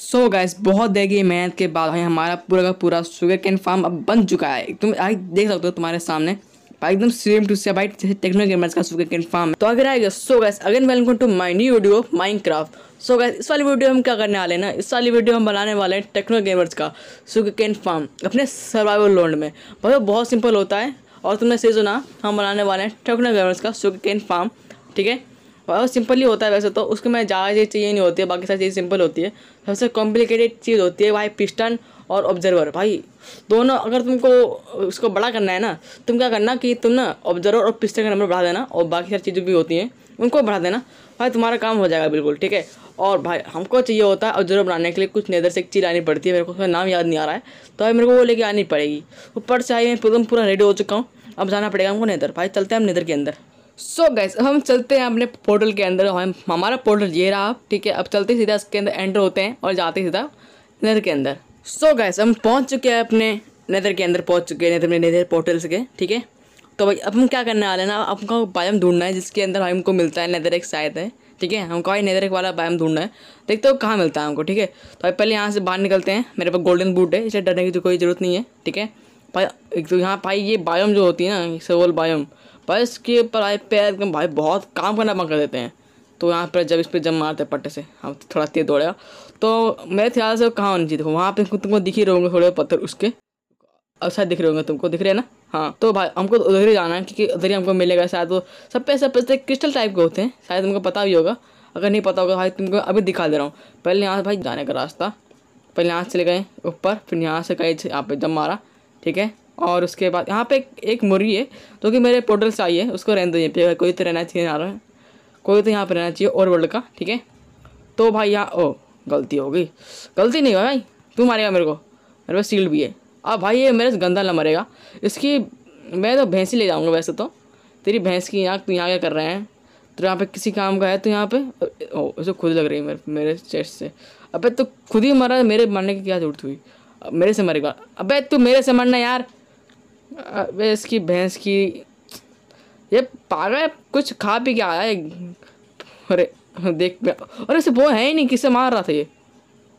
सो so guys बहुत देगी मेहनत के बाद भाई हमारा पूरा का पूरा शुगर कैन फार्म अब बन चुका है तुम आज देख सकते हो तुम्हारे सामने भाई एकदम सेम टू से भाई टेक्नो गेमर्स का शुगर कैन फार्म तो अगर आएगा so guys again welcome to my new video mind Minecraft so guys इस वाली वीडियो हम क्या करने वाले हैं ना इस वाली वीडियो हम बनाने वाले हैं टेक्नो गेमर्स का शुगर कैन फार्म अपने सर्वाइवल लोन्ड में भाई बहुत सिंपल होता है और तुमने सही सुना हम बनाने वाले हैं टेक्नो गेमर्स का शुगर कैन फार्म ठीक है और सिंपल ही होता है वैसे तो उसके में ज़्यादा चीज़ चाहिए नहीं होती है बाकी सारी चीज़ सिंपल होती है सबसे कॉम्प्लिकेटेड चीज़ होती है भाई पिस्टन और ऑब्जर्वर भाई दोनों अगर तुमको उसको बड़ा करना है ना तुम क्या करना कि तुम ना ऑब्जर्वर और पिस्टन का नंबर बढ़ा देना और बाकी सारी चीज़ें भी होती हैं उनको बढ़ा देना भाई तुम्हारा काम हो जाएगा बिल्कुल ठीक है और भाई हमको चाहिए होता है ऑब्जर्वर बनाने के लिए कुछ नेदर से एक चीज़ आनी पड़ती है मेरे को उसका नाम याद नहीं आ रहा है तो भाई मेरे को वो लेके आनी पड़ेगी ऊपर से आई मैं पूरा रेडी हो चुका हूँ अब जाना पड़ेगा हमको नेदर भाई चलते हैं हम नेदर के अंदर सो so गैस अब हम चलते हैं अपने पोर्टल के अंदर हमारा पोर्टल ये रहा ठीक है अब चलते सीधा इसके अंदर एंटर होते हैं और जाते सीधा नेदर के अंदर सो so गैस हम पहुंच चुके हैं अपने नेदर के अंदर पहुंच चुके हैं नेदर नेदर पोर्टल्स के ठीक है तो भाई अब हम क्या करने वाले हैं ना आपको बायम ढूंढना है जिसके अंदर हमको मिलता है नेदर एक शायद है ठीक है हमको भाई नेदर एक वाला बायम ढूंढना है देखते हो कहाँ मिलता है हमको ठीक है तो भाई पहले यहाँ से बाहर निकलते हैं मेरे पास गोल्डन बूट है इसे डरने की तो कोई ज़रूरत नहीं है ठीक है भाई एक तो यहाँ भाई ये बायोम जो होती है ना सोल बायोम पर इसके ऊपर आए पैर एकदम भाई बहुत काम करना बंद कर देते हैं तो यहाँ पर जब इस पर जब मारते पट्टे से हम थोड़ा तेज दौड़ेगा तो मेरे ख्याल से कहाँ होनी चाहिए वहाँ पर तुमको दिख ही रहोगे थोड़े पत्थर उसके अच्छा दिख रहे होंगे तुमको दिख रहे हैं ना हाँ तो भाई हमको तो उधर ही जाना है क्योंकि उधर ही हमको मिलेगा शायद वो सब पे सब पे क्रिस्टल टाइप के होते हैं शायद तुमको पता भी होगा अगर नहीं पता होगा भाई तुमको अभी दिखा दे रहा हूँ पहले यहाँ से भाई जाने का रास्ता पहले यहाँ से चले गए ऊपर फिर यहाँ से कहीं यहाँ पे जम मारा ठीक है और उसके बाद यहाँ पे एक, मुर्गी है जो कि मेरे पोर्टल से आई है उसको रहने दो यहाँ पे कोई तो रहना चाहिए आ रहा है कोई तो यहाँ पर रहना चाहिए और वर्ल्ड का ठीक है तो भाई यहाँ ओ गलती हो गई गलती नहीं हुआ भाई तू मारेगा मेरे को मेरे पास सील्ड भी है अब भाई ये मेरे गंदा ना मरेगा इसकी मैं तो ही ले जाऊँगा वैसे तो तेरी भैंस की यहाँ तू यहाँ क्या कर रहे हैं तो यहाँ पे किसी काम का है तो यहाँ पे ओ उसको खुद लग रही है मेरे मेरे चेस्ट से अबे तो खुद ही मरा मेरे मरने की क्या जरूरत हुई मेरे से मरेगा अबे तू मेरे से मरना यार अबे इसकी भैंस की ये पागल कुछ खा पी के आया अरे देख अरे इसे वो है ही नहीं किसे मार रहा था ये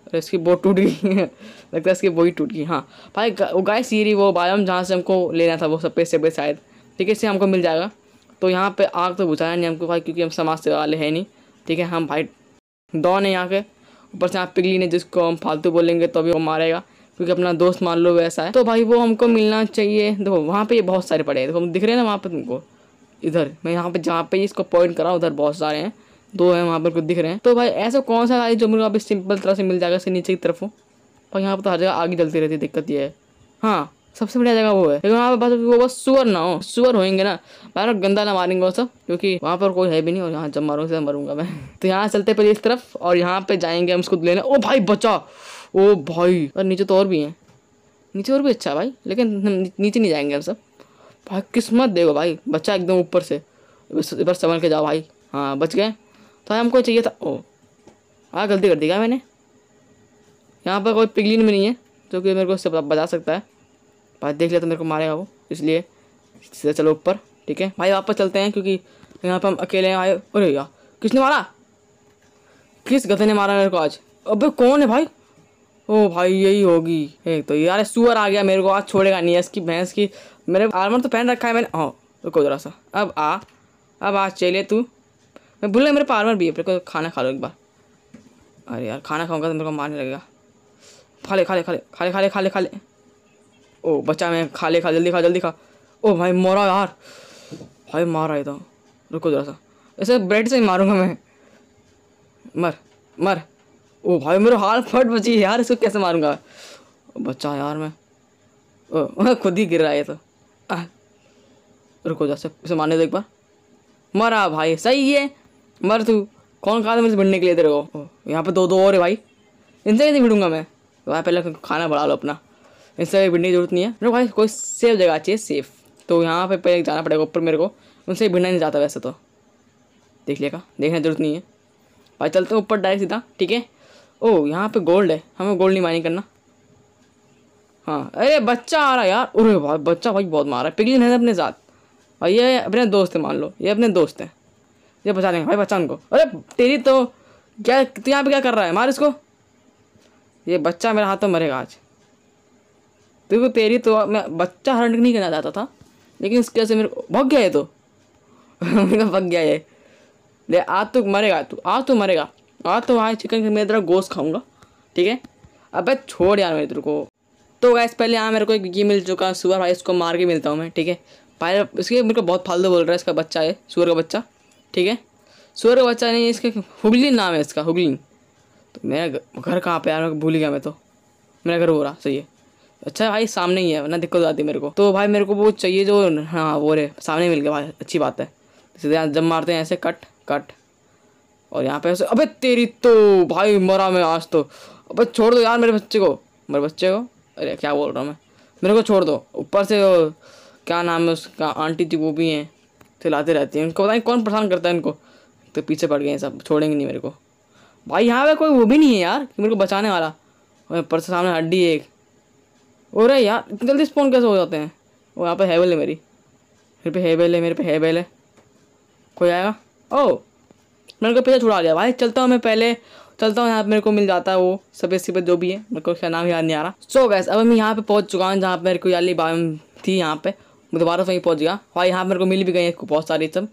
अरे इसकी बो टूट गई लगता है इसकी बो ही टूट गई हाँ भाई वो गाय सीरी वो बायम जहाँ से हमको लेना था वो सब पैसे पे शायद ठीक है इससे हमको मिल जाएगा तो यहाँ पे आग तो बुझाया नहीं हमको भाई क्योंकि हम समाज से वाले हैं नहीं ठीक है हम भाई दौड़े है यहाँ के ऊपर से यहाँ पिगली ने जिसको हम फालतू बोलेंगे तो अभी वो मारेगा क्योंकि अपना दोस्त मान लो वैसा है तो भाई वो हमको मिलना चाहिए देखो वहाँ पे ये बहुत सारे पड़े हैं देखो दिख रहे हैं ना वहाँ पे तुमको इधर मैं यहाँ पे जहाँ पे इसको पॉइंट करा उधर बहुत सारे हैं दो हैं वहाँ पर कुछ दिख रहे हैं तो भाई ऐसा कौन सा गाड़ी जो मेरे को आप सिंपल तरह से मिल जाएगा इससे नीचे की तरफ हो और यहाँ पर तो हर जगह आगे जलती रहती दिक्कत ये है हाँ सबसे बढ़िया जगह वो है लेकिन वहाँ पर बस वो बस सुअर ना हो सुअर होएंगे ना बाहर गंदा ना मारेंगे वो सब क्योंकि वहाँ पर कोई है भी नहीं और यहाँ जब मारूंगा मरूंगा मैं तो यहाँ चलते पहले इस तरफ और यहाँ पे जाएंगे हम उसको लेने ओ भाई बचाओ ओ भाई और नीचे तो और भी हैं नीचे और भी अच्छा भाई लेकिन नीचे नहीं जाएंगे हम सब भाई किस्मत देखो भाई बच्चा एकदम ऊपर से एक संभल के जाओ भाई हाँ बच गए तो हमको चाहिए था ओ हाँ गलती कर दी क्या मैंने यहाँ पर कोई पिगलिन भी नहीं है जो कि मेरे को सब बता सकता है भाई देख लिया तो मेरे को मारेगा वो इसलिए सीधा चलो ऊपर ठीक है भाई वापस चलते हैं क्योंकि यहाँ पर हम अकेले आए अरे यार किसने मारा किस गधे ने मारा मेरे को आज अबे कौन है भाई ओ भाई यही होगी एक तो यार सुअर आ गया मेरे को आज छोड़ेगा नहीं इसकी भैंस की मेरे आर्मर तो पहन रखा है मैंने ओ हाँ, रुको जरा सा अब आ अब आ चले तू मैं भूल गया मेरे पार्मर भी है मेरे को खाना खा लो एक बार अरे यार खाना खाऊंगा तो मेरे को मारने लगेगा खा ले खा ले खा ले खा ले खा ले खा ले खा ले ओ बच्चा मैं खा ले खा जल्दी खा जल्दी खा ओ भाई मोरा यार भाई मार रहा तो रुको जरा सा ऐसे ब्रेड से ही मारूंगा मैं मर मर ओ भाई मेरा हाल फट बची है यार इसको कैसे मारूंगा बच्चा यार मैं ओ खुद ही गिर रहा है ये तो आ, रुको जा सब इसे मारने दो एक बार मरा भाई सही है मर तू कौन कहा था मुझे भिड़ने के लिए तेरे को यहाँ पे दो दो और है भाई इनसे कैसे भिड़ूंगा मैं भाई पहले खाना बढ़ा लो अपना इनसे भिड़ने की जरूरत नहीं है मेरे भाई कोई सेफ जगह चाहिए सेफ तो यहाँ पे पहले जाना पड़ेगा ऊपर मेरे को उनसे भिड़ना नहीं चाहता वैसे तो देख लेगा देखने की जरूरत नहीं है भाई चलते ऊपर डायरेक्ट सीधा ठीक है ओ यहाँ पे गोल्ड है हमें गोल्ड नहीं माइनिंग करना हाँ अरे बच्चा आ रहा है यार अरे बच्चा भाई बहुत रहा है पिगलिन है अपने साथ भाई ये अपने दोस्त है मान लो ये अपने दोस्त हैं ये बचा लेंगे भाई बच्चा उनको अरे तेरी तो क्या तू यहाँ पे क्या कर रहा है मार इसको ये बच्चा मेरा हाथों में मरेगा आज देखो तेरी तो मैं बच्चा हरण नहीं करना चाहता था लेकिन इसके से मेरे भग गया है तो मेरे भग गया ये ले आज तो मरेगा तू आज तो मरेगा हाँ तो वहाँ चिकन मैं तेरा गोश्त खाऊंगा ठीक है अबे छोड़ यार मेरे तेरे को तो वैसे पहले यहाँ मेरे को एक ये मिल चुका है सुअर भाई इसको मार के मिलता हूँ मैं ठीक है भाई इसके मेरे को बहुत फालतू बोल रहा है इसका बच्चा है सुअर का बच्चा ठीक है सुअर का बच्चा नहीं इसका हुगलिन नाम है इसका हुगलिन तो मेरा घर कहाँ पर यार भूल गया मैं तो मेरा घर हो रहा सही है अच्छा भाई सामने ही है ना दिक्कत आती मेरे को तो भाई मेरे को वो चाहिए जो हाँ वो रे सामने मिल गया भाई अच्छी बात है जब मारते हैं ऐसे कट कट और यहाँ पे ऐसे अबे तेरी तो भाई मरा मैं आज तो अबे छोड़ दो यार मेरे बच्चे को मेरे बच्चे को अरे क्या बोल रहा हूँ मैं मेरे को छोड़ दो ऊपर से क्या नाम है उसका आंटी थी वो भी हैं खिलाते रहती हैं उनको बताएं कौन परेशान करता है इनको तो पीछे पड़ गए सब छोड़ेंगे नहीं मेरे को भाई यहाँ पे कोई वो भी नहीं है यार मेरे को बचाने वाला पर से सामने हड्डी एक और अरे यार इतनी जल्दी स्पोन कैसे हो जाते हैं वो यहाँ पर हैवेल है मेरी मेरे पे हैवेल है मेरे पे हैवेल है कोई आएगा ओ मेरे को पैसा छुड़ा दिया भाई चलता हूँ मैं पहले चलता हूँ यहाँ पे मेरे को मिल जाता है वो सफ़ेद पर जो भी है मेरे को क्या नाम याद नहीं आ रहा सो so गैस अब मैं यहाँ पे पहुँच चुका हूँ जहाँ पे मेरे को याली थी यहाँ पे दोबारा से वहीं पहुँच गया और यहाँ मेरे को मिल भी गई है बहुत सारी सब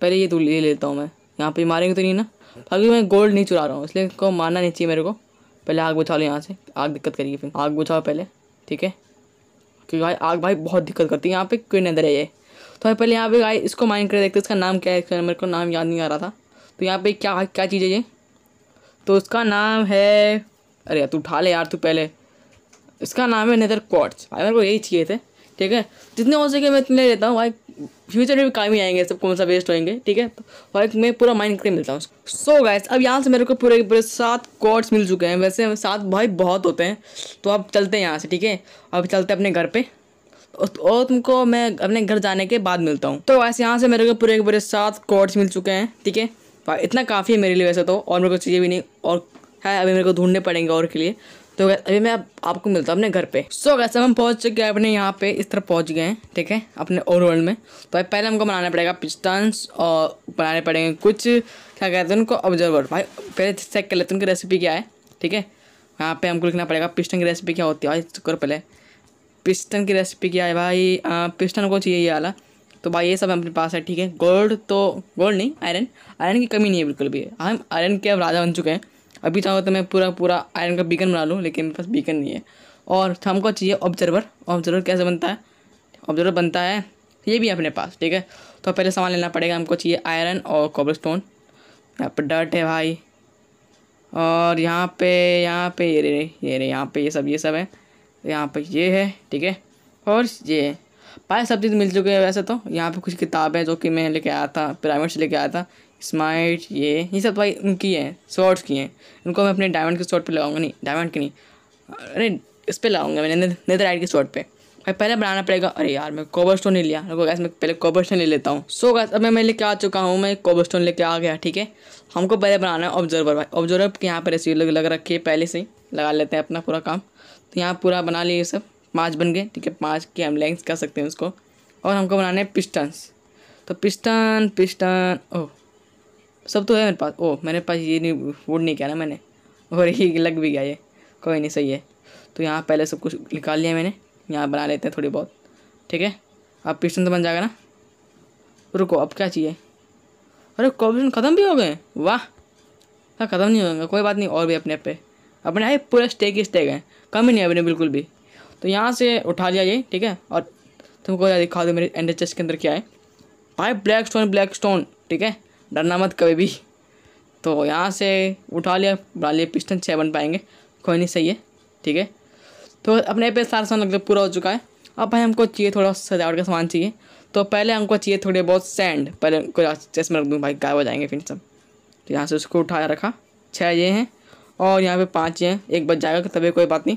पहले ये तो ले लेता हूँ मैं यहाँ पर मारेंगे तो नहीं ना अभी मैं गोल्ड नहीं चुरा रहा हूँ इसलिए को मारना नहीं चाहिए मेरे को पहले आग बुझा लो यहाँ से आग दिक्कत करिए फिर आग बुझाओ पहले ठीक है क्योंकि भाई आग भाई बहुत दिक्कत करती है यहाँ पे क्यों नजर है ये तो भाई पहले यहाँ पे भाई इसको माइंड कर देखते इसका नाम क्या है मेरे को नाम याद नहीं आ रहा था तो यहाँ पे क्या क्या चीज़ है ये तो उसका नाम है अरे यार तू उठा ले यार तू पहले इसका नाम है नेदर क्वार्ट्स भाई मेरे को यही चाहिए थे ठीक है जितने हो सके मैं इतने लेता हूँ भाई फ्यूचर में भी काम ही आएंगे सब कौन सा वेस्ट होएंगे ठीक है तो भाई मैं पूरा माइंड करके मिलता हूँ सो so अब यहाँ से मेरे को पूरे पूरे सात कॉर्ड्स मिल चुके हैं वैसे सात भाई बहुत होते हैं तो अब चलते हैं यहाँ से ठीक है अब चलते हैं अपने घर पर और तुमको मैं अपने घर जाने के बाद मिलता हूँ तो वैसे यहाँ से मेरे को पूरे पूरे सात कॉर्ड्स मिल चुके हैं ठीक है इतना काफ़ी है मेरे लिए वैसे तो और मेरे को चाहिए भी नहीं और है अभी मेरे को ढूंढने पड़ेंगे और के लिए तो अभी मैं आप, आपको मिलता हूँ अपने घर पे सो वैसे हम पहुँच चुके हैं अपने यहाँ पे इस तरफ पहुँच गए हैं ठीक है अपने वर्ल्ड में तो भाई पहले हमको बनाना पड़ेगा पिस्टन्स और बनाने पड़ेंगे कुछ क्या कहते हैं उनको ऑब्जर्वर भाई पहले चेक कर लेते हैं उनकी रेसिपी क्या है ठीक है यहाँ पे हमको लिखना पड़ेगा पिस्टन की रेसिपी क्या होती है भाई करो पहले पिस्टन की रेसिपी क्या है भाई पिस्टन को चाहिए ये वाला तो भाई ये सब अपने पास है ठीक है गोल्ड तो गोल्ड नहीं आयरन आयरन की कमी नहीं है बिल्कुल भी हम आयरन के अब राजा बन चुके हैं अभी चाहो तो मैं पूरा पूरा आयरन का बीकन बना लूँ लेकिन मेरे पास बीकन नहीं है और हमको चाहिए ऑब्जर्वर ऑब्जर्वर कैसे बनता है ऑब्जर्वर बनता है ये भी अपने पास ठीक है तो पहले सामान लेना पड़ेगा हमको चाहिए आयरन और कॉबल स्टोन यहाँ पर डर्ट है भाई और यहाँ पे यहाँ पे ये रे ये रे यहाँ पे ये सब ये सब है यहाँ पे ये है ठीक है और ये पाए सब चीज़ मिल चुकी है वैसे तो यहाँ पे कुछ किताबें जो कि मैं लेके आया था पिरामिड से लेके आया था स्माइट ये ये सब भाई उनकी हैं शॉर्ट्स की हैं इनको मैं अपने डायमंड के शॉर्ट पे लगाऊंगा नहीं डायमंड की नहीं अरे इस पर लगाऊंगा मैंने राइट के शॉर्ट पर भाई पहले बनाना पड़ेगा अरे यार मैं कोबर स्टोन नहीं लिया गैस मैं पहले कोबर स्टोन ले लेता हूँ सो गैस अब मैं मैं लेके आ चुका हूँ मैं कोबर स्टोन लेके आ गया ठीक है हमको पहले बनाना है ऑब्जर्वर भाई ऑब्जर्वर के यहाँ पर ऐसी लग रखी है पहले से ही लगा लेते हैं अपना पूरा काम तो यहाँ पूरा बना लिए सब पाँच बन गए ठीक है पाँच के हम लेंग्स कर सकते हैं उसको और हमको बनाना है पिस्टन्स तो पिस्टन पिस्टन ओह सब तो है मेरे पास ओह मेरे पास ये नहीं वुड नहीं किया ना मैंने और ये लग भी गया ये कोई नहीं सही है तो यहाँ पहले सब कुछ निकाल लिया मैंने यहाँ बना लेते हैं थोड़ी बहुत ठीक है अब पिस्टन तो बन जाएगा ना रुको अब क्या चाहिए अरे कॉम्पिटिशन ख़त्म भी हो गए वाह हाँ ख़त्म नहीं होगा कोई बात नहीं और भी अपने पे अपने आए पूरा स्टेक ही स्टेक हैं कम ही नहीं अपने बिल्कुल भी तो यहाँ से उठा लिया ये ठीक है और तुमको यार दिखा दो मेरे एंड चेस्ट के अंदर क्या है भाई ब्लैक स्टोन ब्लैक स्टोन ठीक है डरना मत कभी भी तो यहाँ से उठा लिया बना लिया पिस्टन छः बन पाएंगे कोई नहीं सही है ठीक है तो अपने पे सारा सामान लगभग पूरा हो चुका है अब भाई हमको चाहिए थोड़ा सजावट का सामान चाहिए तो पहले हमको चाहिए थोड़े बहुत सैंड पहले कोई चेस्ट में रख दूँ भाई गायब हो जाएंगे फिर सब तो यहाँ से उसको उठाया रखा छः ये हैं और यहाँ पे पाँच ये हैं एक बच जाएगा तभी कोई बात नहीं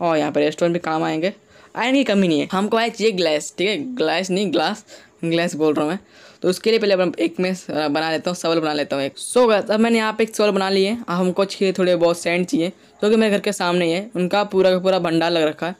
और यहाँ पर रेस्टोरेंट भी काम आएंगे आयरन की कमी नहीं है हमको आए चाहिए ग्लास ठीक है ग्लास नहीं ग्लास ग्लास बोल रहा हूँ मैं तो उसके लिए पहले एक में बना लेता हूँ सवल बना लेता हूँ एक सो गया अब मैंने यहाँ पे एक सवल बना लिए है अब हमको चाहिए थोड़े बहुत सेंड चाहिए क्योंकि तो मेरे घर के सामने ही है उनका पूरा का पूरा भंडार लग रखा है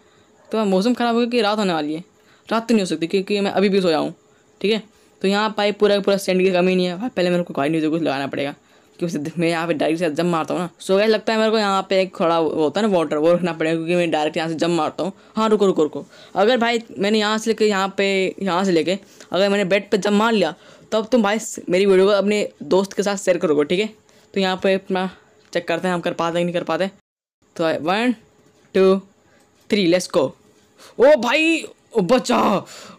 तो मौसम ख़राब हो गया कि रात होने वाली है रात तो नहीं हो सकती क्योंकि मैं अभी भी सोया हूँ ठीक है तो यहाँ पाइप पूरा का पूरा सेंड की कमी नहीं है पहले मेरे को गाड़ी नहीं कुछ लगाना पड़ेगा क्योंकि मैं यहाँ पे डायरेक्ट से जम मारता हूँ ना सो so, लगता है मेरे को यहाँ पे एक खड़ा होता है ना वाटर वो रखना पड़ेगा क्योंकि मैं डायरेक्ट यहाँ से जम मारता हूँ हाँ रुको रुको रुको अगर भाई मैंने यहाँ से लेके यहाँ पे यहाँ से लेके अगर मैंने बेड पर जम मार लिया तब तुम भाई मेरी वीडियो को अपने दोस्त के साथ शेयर करोगे ठीक है तो यहाँ पर अपना चेक करते हैं हम कर पाते हैं नहीं कर पाते तो one two three let's go ओ भाई ओ बचा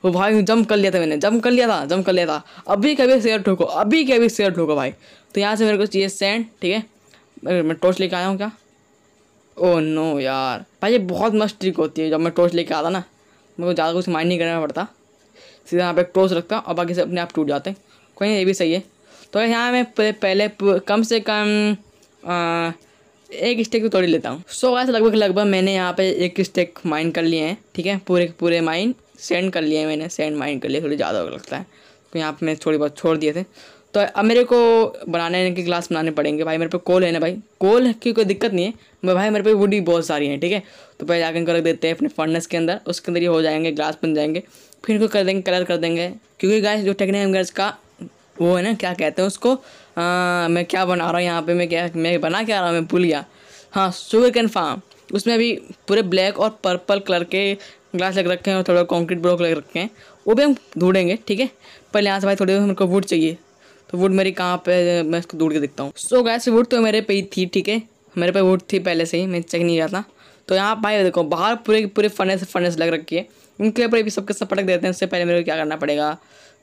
ओ भाई जंप कर लिया था मैंने जंप कर लिया था जंप कर लिया था अभी कभी शेयर ठोको अभी कभी शेयर ठोको भाई तो यहाँ से मेरे को चाहिए सेंड ठीक है मैं टॉर्च लेके आया हूँ क्या ओ नो यार भाई ये बहुत मस्त ट्रिक होती है जब मैं टॉर्च लेके आता ना मेरे को ज़्यादा कुछ माइंड नहीं करना पड़ता सीधा यहाँ पे टॉर्च रखता और बाकी से अपने आप टूट जाते कोई ये भी सही है तो यहाँ मैं पहले कम से कम एक स्टेक तो तोड़ ही लेता हूँ सो so, लगभग लगभग मैंने यहाँ पे एक स्टेक माइन कर लिए हैं ठीक है पूरे पूरे माइन सेंड कर लिए हैं मैंने सेंड माइन कर लिए थोड़ी ज़्यादा लगता है तो यहाँ पे मैं थोड़ी बहुत छोड़ दिए थे तो अब मेरे को बनाने के ग्लास बनाने पड़ेंगे भाई मेरे पे कोल है ना भाई कोल की कोई दिक्कत नहीं है मैं भाई मेरे पे वुड भी बहुत सारी हैं ठीक है तो पहले जाकर इनको रख देते हैं अपने फर्नेस के अंदर उसके अंदर ये हो जाएंगे ग्लास बन जाएंगे फिर इनको कर देंगे कलर कर देंगे क्योंकि गाय जो टेक्निक का वो है ना क्या कहते हैं उसको हाँ मैं क्या बना रहा हूँ यहाँ पे मैं क्या मैं बना क्या रहा हूँ मैं भूल गया हाँ शुगर कैन फार्म उसमें अभी पूरे ब्लैक और पर्पल कलर के ग्लास लग रखे हैं और थोड़ा कॉन्क्रीट ब्लॉक लग रखे हैं वो भी हम ढूंढेंगे ठीक है पहले यहाँ से भाई थोड़ी हमको वुड चाहिए तो वुड मेरी कहाँ पर मैं उसको ढूंढ के देखता हूँ सो गैस वुड तो मेरे पे ही थी ठीक है मेरे पे वुड थी पहले से ही मैं चेक नहीं जाता था तो यहाँ भाई देखो बाहर पूरे पूरे फर्नेस फर्नेस लग रखी है उनके ऊपर भी सबके सब पटक देते हैं उससे पहले मेरे को क्या करना पड़ेगा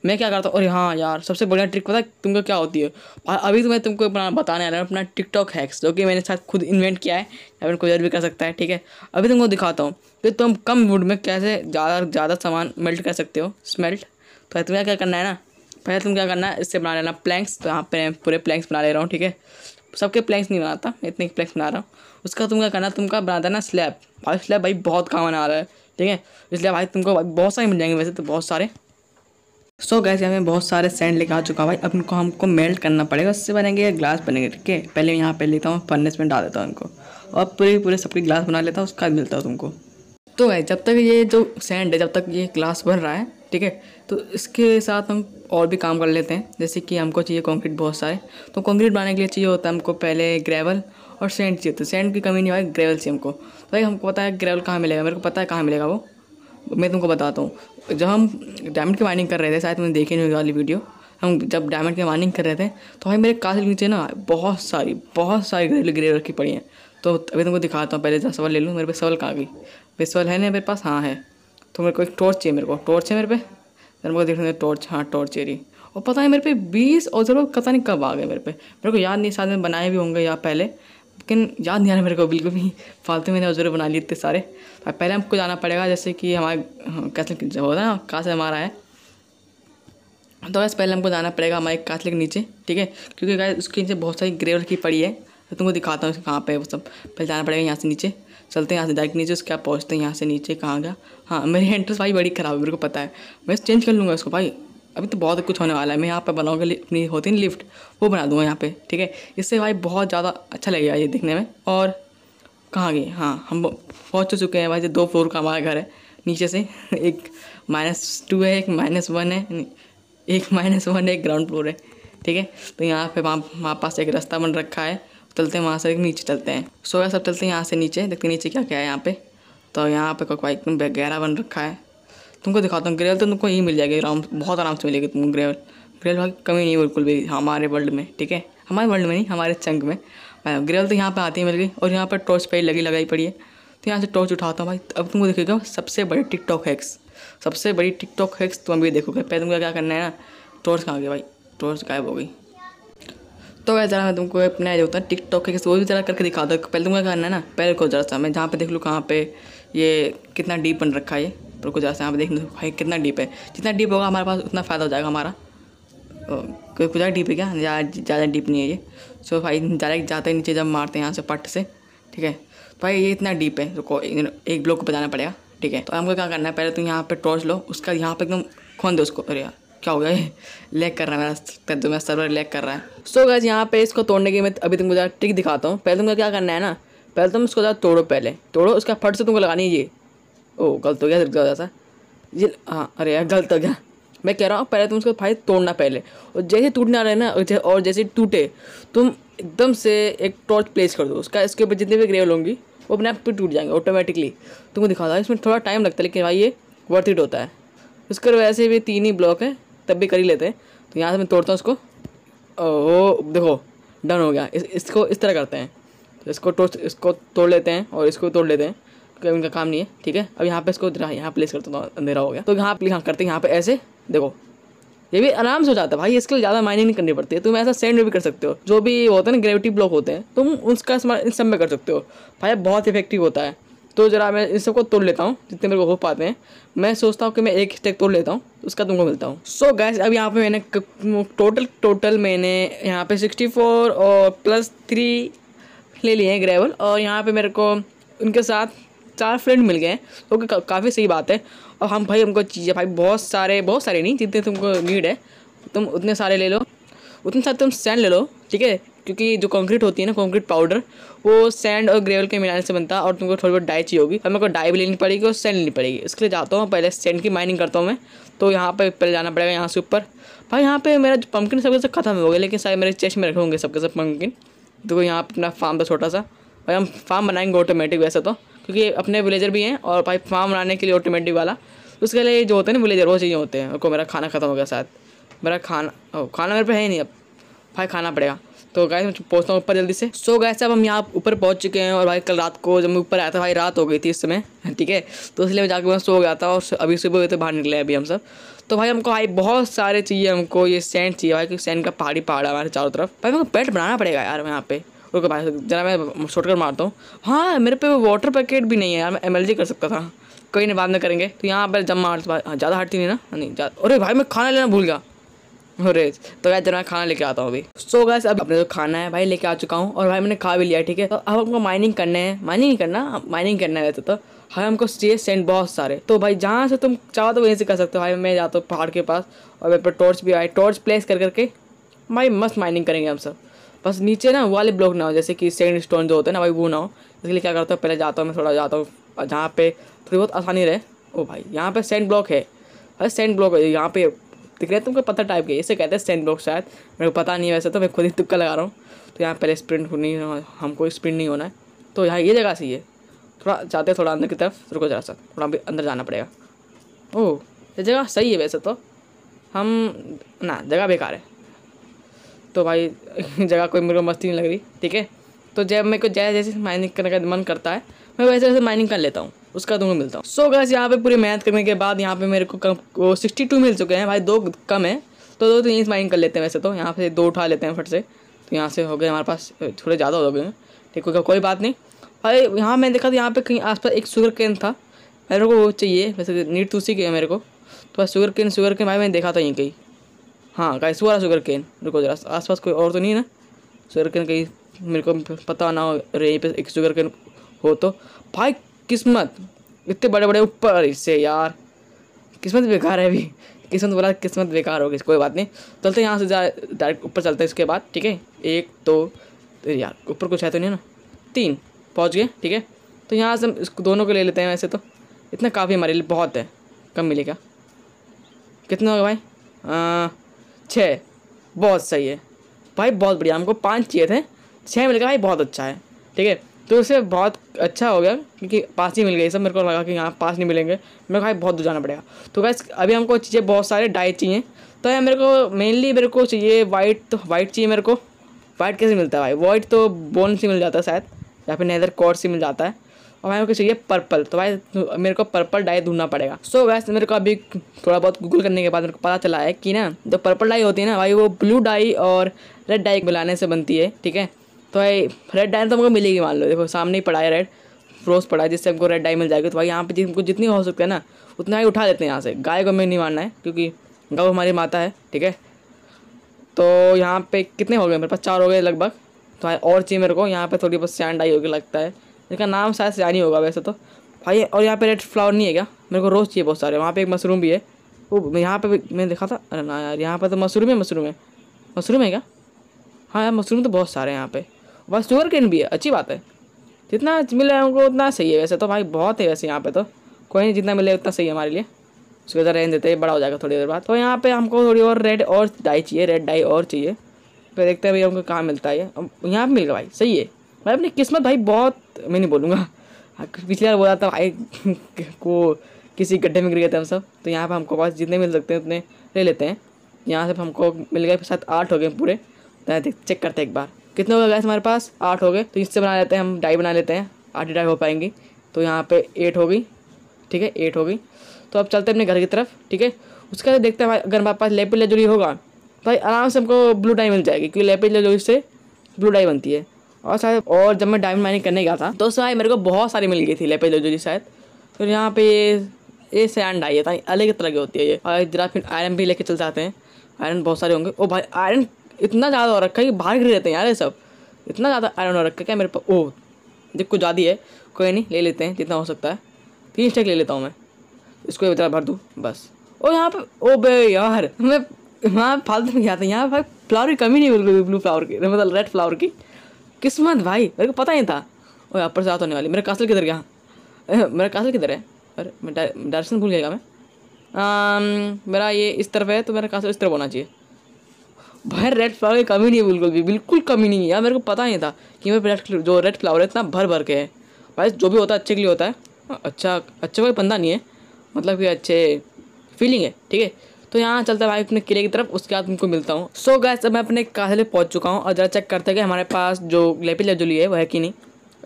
मैं क्या करता हूँ अरे हाँ यार सबसे बढ़िया ट्रिक पता है तुमको क्या होती है अभी तो मैं तुमको अपना बताने आ रहा हूँ अपना टिकटॉक हैक्स जो कि मैंने साथ खुद इन्वेंट किया है या फिर कोई और भी कर सकता है ठीक है अभी तुमको दिखाता हूँ कि तुम कम वुड में कैसे ज़्यादा ज़्यादा सामान मेल्ट कर सकते हो स्मेल्ट तो तुम्हें क्या करना है ना पहले तुम क्या करना है इससे बना लेना प्लैंक्स तो यहाँ पर पूरे प्लैंक्स बना ले रहा हूँ ठीक है सबके प्लैंक्स नहीं बनाता मैं इतने प्लैंक्स बना रहा हूँ उसका तुम क्या करना तुमका बना देना स्लैब भाई स्लैब भाई बहुत काम आने आ रहा है ठीक है इसलिए भाई तुमको बहुत सारे मिल जाएंगे वैसे तो बहुत सारे सो so गैस यहाँ पे बहुत सारे सैंड लेकर आ चुका भाई अब इनको हमको मेल्ट करना पड़ेगा उससे बनेंगे ग्लास बनेंगे ठीक है पहले यहाँ पे लेता हूँ फर्नेस में डाल देता हूँ इनको और पूरे पूरे सबके ग्लास बना लेता हूँ उसका मिलता है तुमको तो गैस जब तक ये जो सैंड है जब तक ये ग्लास बन रहा है ठीक है तो इसके साथ हम और भी काम कर लेते हैं जैसे कि हमको चाहिए कॉन्क्रीट बहुत सारे तो कॉन्क्रीट बनाने के लिए चाहिए होता है हमको पहले ग्रेवल और सेंड चाहिए तो सेंड की कमी नहीं भाई ग्रेवल से हमको तो भाई हमको पता है ग्रेवल कहाँ मिलेगा मेरे को पता है कहाँ मिलेगा वो मैं तुमको बताता हूँ जब हम डायमंड की माइनिंग कर रहे थे शायद तुमने देखी नहीं वाली वीडियो हम जब डायमंड की माइनिंग कर रहे थे तो भाई मेरे कार के नीचे ना बहुत सारी बहुत सारी घरेलू ग्रेव रखी पड़ी हैं तो अभी तुमको दिखाता हूँ पहले जहाँ सवाल ले लूँ मेरे पे सवाल कहाँ गई भाई सवाल है ना मेरे पास हाँ है तो मेरे को एक टॉर्च चाहिए मेरे को टॉर्च है मेरे पे मेरे को देखने टॉर्च हाँ टॉर्च चाहिए और पता है मेरे पे बीस और जरूर पता नहीं कब आ गए मेरे पे मेरे को याद नहीं शायद में बनाए भी होंगे या पहले लेकिन याद नहीं आ रहा मेरे को बिल्कुल भी फालतू मैंने ज़रूर बना लिए इतने सारे पहले हमको जाना पड़ेगा जैसे कि हमारे हाँ, कैथलिक जब होता है ना कहाँ हमारा है तो वैसे पहले हमको जाना पड़ेगा हमारे कैथलिक नीचे ठीक है क्योंकि गाय उसके नीचे बहुत सारी ग्रेव रखी पड़ी है तो तुमको दिखाता हूँ कहाँ पर वो सब पहले जाना पड़ेगा यहाँ से नीचे चलते हैं यहाँ से डायरेक्ट नीचे उसके आप पहुँचते हैं यहाँ से नीचे कहाँ गया हाँ मेरी एंट्रेंस भाई बड़ी ख़राब है मेरे को पता है मैं चेंज कर लूँगा उसको भाई अभी तो बहुत कुछ होने वाला है मैं यहाँ पर बनाऊँगा अपनी होती है लिफ्ट वो बना दूँगा यहाँ पे ठीक है इससे भाई बहुत ज़्यादा अच्छा लगेगा ये दिखने में और कहाँ गए हाँ हम पहुँच तो चुके हैं भाई दो फ्लोर का हमारा घर है नीचे से एक माइनस टू है एक माइनस वन है एक माइनस वन है एक ग्राउंड फ्लोर है ठीक है तो यहाँ पे वहाँ हमारे पास एक रास्ता बन रखा है चलते हैं वहाँ से नीचे चलते हैं सो सब चलते हैं यहाँ से नीचे देखते हैं नीचे क्या क्या है यहाँ पे तो यहाँ पे कोई एकदम गहरा बन रखा है तुमको दिखाता हूँ ग्रेवल तो तुमको यहीं मिल जाएगी आराम बहुत आराम से मिलेगी तुमको ग्रेवल ग्रेवल भाई कमी नहीं बिल्कुल भी हमारे वर्ल्ड में ठीक है हमारे वर्ल्ड में नहीं हमारे चंग में ग्रेवल तो यहाँ पर आती है मिल गई और यहाँ पर टॉर्च पे लगी लगाई पड़ी है तो यहाँ से टॉर्च उठाता हूँ भाई अब तुमको देखेगा सबसे बड़ी टिकटॉक हैक्स सबसे बड़ी टिकटॉक हैक्स तुम अभी देखोगे पहले तुमको क्या करना है ना टॉर्च कहाँ गया भाई टॉर्च गायब हो गई तो वह ज़रा मैं तुमको अपना जो होता है टिकटॉक है वो भी ज़रा करके दिखा दो पहले तुमको करना है ना पहले को ज़रा सा मैं जहाँ पे देख लूँ कहाँ पे ये कितना डीप बन रखा है ये रुको जैसे यहाँ पर देख भाई कितना डीप है जितना डीप होगा हमारे पास उतना फ़ायदा हो जाएगा हमारा कोई कुछ डीप है क्या ज़्यादा डीप नहीं है ये सो भाई डायरेक्ट जाते हैं नीचे जब मारते हैं यहाँ से पट से ठीक है भाई ये इतना डीप है रुको एक ब्लॉक को बचाना पड़ेगा ठीक है तो हमको क्या करना है पहले तुम यहाँ पर टॉर्च लो उसका यहाँ पर एकदम खोन दो उसको अरे यार क्या हो गया ये लैग कर रहा है मेरा तो मेरा सर्वर लैग कर रहा है सो गज गैस यहाँ पे इसको तोड़ने की मैं अभी तुमको ज़्यादा ट्रिक दिखाता हूँ पहले तुमको क्या करना है ना पहले तुम उसको ज़्यादा तोड़ो पहले तोड़ो उसका फट से तुमको लगानी है ये ओ गलत हो गया गलत सा ये हाँ अरे यार गलत हो गया मैं कह रहा हूँ पहले तुम उसको भाई तोड़ना पहले और जैसे टूटने रहे हैं ना और जैसे टूटे तुम एकदम से एक टॉर्च प्लेस कर दो उसका इसके ऊपर जितने भी ग्रेवल होंगी वो अपने आप पे टूट जाएंगे ऑटोमेटिकली तुमको दिखा दो इसमें थोड़ा टाइम लगता है लेकिन भाई ये वर्थ इट होता है उसके वैसे भी तीन ही ब्लॉक है तब भी कर ही लेते हैं तो यहाँ से मैं तोड़ता हूँ उसको ओ देखो डन हो गया इस, इसको इस तरह करते हैं तो इसको टोर्च इसको तोड़ लेते हैं और इसको तोड़ लेते हैं उनका काम नहीं है ठीक है अब यहाँ पे इसको यहाँ प्लेस करता हूँ तो अंधेरा हो गया तो यहाँ प्ले हाँ करते हैं यहाँ पे ऐसे देखो ये भी आराम से हो जाता है भाई इसके लिए ज़्यादा माइनिंग नहीं करनी पड़ती है तुम ऐसा सेंड भी कर सकते हो जो भी होता है ना ग्रेविटी ब्लॉक होते हैं तुम उसका इस्तेमाल इन सब में कर सकते हो भाई बहुत इफेक्टिव होता है तो ज़रा मैं इन सबको तोड़ लेता हूँ जितने मेरे को हो पाते हैं मैं सोचता हूँ कि मैं एक स्टेक तोड़ लेता हूँ उसका तुमको मिलता हूँ सो गैस अब यहाँ पे मैंने टोटल टोटल मैंने यहाँ पे 64 और प्लस थ्री ले लिए हैं ग्रेवल और यहाँ पे मेरे को उनके साथ चार फ्रेंड मिल गए हैं तो का, काफ़ी सही बात है और हम भाई हमको चीज़ें भाई बहुत सारे बहुत सारे नहीं जितने तुमको नीड है तुम उतने सारे ले लो उतने सारे तुम सैंड ले लो ठीक है क्योंकि जो कंक्रीट होती है ना कंक्रीट पाउडर वो सैंड और ग्रेवल के मिलाने से बनता है और तुमको थोड़ी बहुत डाई चाहिए होगी हमें को डाई भी लेनी पड़ेगी और सैंड लेनी पड़ेगी इसके लिए जाता हूँ पहले सैंड की माइनिंग करता हूँ मैं तो यहाँ पर पहले जाना पड़ेगा यहाँ से ऊपर भाई यहाँ पे मेरा पंपकिन सबके साथ खत्म हो गया लेकिन सारे मेरे चेस्ट में रखे होंगे सबके साथ पंपकिन देखो यहाँ अपना फार्म था छोटा सा भाई हम फार्म बनाएंगे ऑटोमेटिक वैसे तो क्योंकि अपने विलेजर भी हैं और भाई फार्म बनाने के लिए ऑटोमेटिक वाला उसके लिए जो होते हैं ना विलेजर वो चाहिए होते हैं उनको मेरा खाना ख़त्म हो गया साथ मेरा खाना खाना मेरे पे है ही नहीं अब भाई खाना पड़ेगा तो गाय मैं पहुँचता हूँ ऊपर जल्दी से सो so, गाय साहब हम यहाँ ऊपर पहुँच चुके हैं और भाई कल रात को जब मैं ऊपर आया था भाई रात हो गई थी इस समय ठीक है तो इसलिए मैं जाकर वहाँ सो गया था और अभी सुबह हुए तो बाहर निकले अभी हम सब तो भाई हमको भाई बहुत सारे चाहिए हमको ये सेंट चाहिए भाई क्योंकि सेंट का पहाड़ी पहाड़ है हमारे चारों तरफ भाई मेरे को पेट बनाना पड़ेगा यार यहाँ पे रुको भाई जरा मैं कर मारता हूँ हाँ मेरे पे वाटर पैकेट भी नहीं है यार मैं एम कर सकता था कोई नहीं बाद में करेंगे तो यहाँ पर जब मार तो ज़्यादा हटती नहीं ना हाँ, नहीं अरे भाई मैं खाना लेना भूल गया अरे तो यार मैं खाना लेके आता हूँ अभी सो so गैस अब अपने तो खाना है भाई लेके आ चुका हूँ और भाई मैंने खा भी लिया ठीक है तो अब हमको माइनिंग करने है माइनिंग नहीं करना माइनिंग करना है तो भाई हमको चाहिए सेंट बहुत सारे तो भाई जहाँ से तुम चाहो तो वहीं से कर सकते हो भाई मैं जाता हूँ पहाड़ के पास और मेरे पर टॉर्च भी आए टॉर्च प्लेस कर करके भाई मस्त माइनिंग करेंगे हम सब बस नीचे ना वाले ब्लॉक ना हो जैसे कि सेंड स्टोन जो होते हैं ना भाई वो ना हो इसके लिए क्या करता हूँ पहले जाता हूँ मैं थोड़ा जाता हूँ जहाँ पे थोड़ी बहुत आसानी रहे ओ भाई यहाँ पे सेंड ब्लॉक है अरे सेंड ब्लॉक है यहाँ पे दिख रहे तुमको पत्थर टाइप के इसे कहते हैं सेंड ब्लॉक शायद मेरे को पता नहीं है वैसे तो मैं खुद ही तुक्का लगा रहा हूँ तो यहाँ पहले स्प्रिंट होनी हमको स्प्रिंट नहीं होना है तो यहाँ ये जगह सही है थोड़ा जाते थोड़ा अंदर की तरफ रुको जरा सा थोड़ा भी अंदर जाना पड़ेगा ओह ये जगह सही है वैसे तो हम ना जगह बेकार है तो भाई जगह कोई मेरे को मस्ती नहीं लग रही ठीक है तो जब मेरे को जैसे जैसे माइनिंग करने का मन करता है मैं वैसे वैसे माइनिंग कर लेता हूँ उसका दोनों तो मिलता हूँ सो गैस यहाँ पे पूरी मेहनत करने के बाद यहाँ पे मेरे को कम सिक्सटी टू मिल चुके हैं भाई दो कम है तो दो तीन माइनिंग कर लेते हैं वैसे तो यहाँ से दो उठा लेते हैं फट से तो यहाँ से हो गए हमारे पास थोड़े ज़्यादा हो गए ठीक है कोई बात नहीं भाई यहाँ मैंने देखा तो यहाँ पे कहीं आसपास एक शुगर केन था मेरे को वो चाहिए वैसे नीट उसी के है मेरे को तो शुगर केन शुगर केन भाई मैंने देखा था यहीं कहीं हाँ गाइस वो शुगर केन रुको जरा आस पास कोई और तो नहीं है ना शुगर केन कहीं मेरे को पता ना हो यहीं पे एक शुगर केन हो तो भाई किस्मत इतने बड़े बड़े ऊपर इससे यार किस्मत बेकार है अभी किस्मत बोला किस्मत बेकार होगी कोई बात नहीं चलते यहाँ से जा डायरेक्ट ऊपर चलते हैं इसके बाद ठीक है एक दो तो यार ऊपर कुछ है तो नहीं ना तीन पहुँच गए ठीक है तो यहाँ से हम इसको दोनों को ले लेते हैं वैसे तो इतना काफ़ी हमारे लिए बहुत है कम मिलेगा कितना होगा भाई आ, छः बहुत सही है भाई बहुत बढ़िया हमको पाँच चाहिए थे छः मिल गया भाई बहुत अच्छा है ठीक है तो उससे बहुत अच्छा हो गया क्योंकि पास ही मिल गई सब मेरे को लगा कि यहाँ पास नहीं मिलेंगे मेरे को भाई बहुत दूर जाना पड़ेगा तो बस अभी हमको चाहिए बहुत सारे डाइट चाहिए तो यार मेरे को मेनली मेरे को चाहिए वाइट तो वाइट चाहिए मेरे को वाइट कैसे मिलता है भाई वाइट तो बोन से मिल जाता है शायद या फिर नैदर कॉर्ड से मिल जाता है और भाई मेरे को चाहिए पर्पल तो भाई मेरे को पर्पल डाई ढूंढना पड़ेगा सो so, वैसे तो मेरे को अभी थोड़ा बहुत गूगल करने के बाद मेरे को पता चला है कि ना जो पर्पल डाई होती है ना भाई वो ब्लू डाई और रेड डाई मिलाने से बनती है ठीक है तो भाई रेड डाई तो हमको मिलेगी मान लो देखो सामने ही पड़ा है रेड रोज़ पड़ा है जिससे हमको रेड डाई मिल जाएगी तो भाई यहाँ पर जिनको जितनी हो सकती है ना उतना ही उठा देते हैं यहाँ से गाय को हमें नहीं मानना है क्योंकि गाय हमारी माता है ठीक है तो यहाँ पे कितने हो गए मेरे पास चार हो गए लगभग तो भाई और चाहिए मेरे को यहाँ पे थोड़ी बहुत सैंड आई होगी लगता है जिसका नाम शायद से होगा वैसे तो भाई और यहाँ पे रेड फ्लावर नहीं है क्या मेरे को रोज़ चाहिए बहुत सारे वहाँ पे एक मशरूम भी है वो यहाँ पे मैंने देखा था अरे ना यार यहाँ पर तो मशरूम है मशरूम है मशरूम है क्या हाँ यार मशरूम तो बहुत सारे हैं यहाँ पे बस शुगर कैन भी है अच्छी बात है जितना मिल रहा है उनको उतना सही है वैसे तो भाई बहुत है वैसे यहाँ पर तो कोई नहीं जितना मिले उतना सही है हमारे लिए उसके उधर रहने देते हैं बड़ा हो जाएगा थोड़ी देर बाद तो यहाँ पर हमको थोड़ी और रेड और डाई चाहिए रेड डाई और चाहिए फिर देखते हैं भाई हमको कहाँ मिलता है यहाँ पे मिल रहा भाई सही है मैं अपनी किस्मत भाई बहुत मैं नहीं बोलूँगा पिछली बार बोला था भाई को किसी गड्ढे में गिर गए थे हम सब तो यहाँ पर हमको पास जितने मिल सकते हैं उतने ले लेते हैं यहाँ से हमको मिल गए साथ आठ हो गए पूरे तो चेक करते हैं एक बार कितने हो गए हमारे पास आठ हो गए तो इससे बना लेते हैं हम डाई बना लेते हैं आठ डाई हो पाएंगी तो यहाँ पे एट हो गई ठीक है एट हो गई तो अब चलते हैं अपने घर की तरफ ठीक है उसके बाद देखते हैं अगर हमारे पास लेपिल लेजुरी होगा तो भाई आराम से हमको ब्लू डाई मिल जाएगी क्योंकि लेपिल लेजुरी से ब्लू डाई बनती है और शायद और जब मैं डायमंड माइनिंग करने गया था तो उसमें मेरे को बहुत सारी मिल गई थी जी शायद फिर यहाँ पे ये सैंड आई है अलग तरह की होती है ये और जरा फिर आयरन भी लेके चल जाते हैं आयरन बहुत सारे होंगे ओ भाई आयरन इतना ज़्यादा हो रखा है कि बाहर गिर रहते हैं यार ये सब इतना ज़्यादा आयरन हो रखा है क्या मेरे पास ओ जब कुछ ज़्यादा है कोई नहीं ले लेते हैं जितना हो सकता है तीन स्टेक ले लेता हूँ मैं इसको इतना भर दूँ बस और यहाँ पर ओ बे यार मैं वहाँ फालतू में गया था यहाँ पर फ्लावर की कमी नहीं बिल्कुल ब्लू फ्लावर की मतलब रेड फ्लावर की किस्मत भाई मेरे को पता नहीं था और अपर से होने वाली मेरा कासल किधर गया मेरा कासल किधर है अरे मैं डायरेक्शन भूल गया मैं आम, मेरा ये इस तरफ है तो मेरा कासल इस तरफ होना चाहिए भाई रेड फ्लावर की कमी नहीं है बिल्कुल भी बिल्कुल कमी नहीं है यार मेरे को पता नहीं था कि मेरे रेड जो रेड फ्लावर है इतना भर भर के है भाई जो भी होता है अच्छे के लिए होता है हाँ, अच्छा अच्छा कोई बंदा नहीं है मतलब कि अच्छे फीलिंग है ठीक है तो यहाँ चलता भाई अपने किले की तरफ उसके बाद तुमको मिलता हूँ सो so गैस अब मैं अपने काहले पहुँच चुका हूँ और जरा चेक करते हैं हमारे पास जो लेपी जो ली है वह है कि नहीं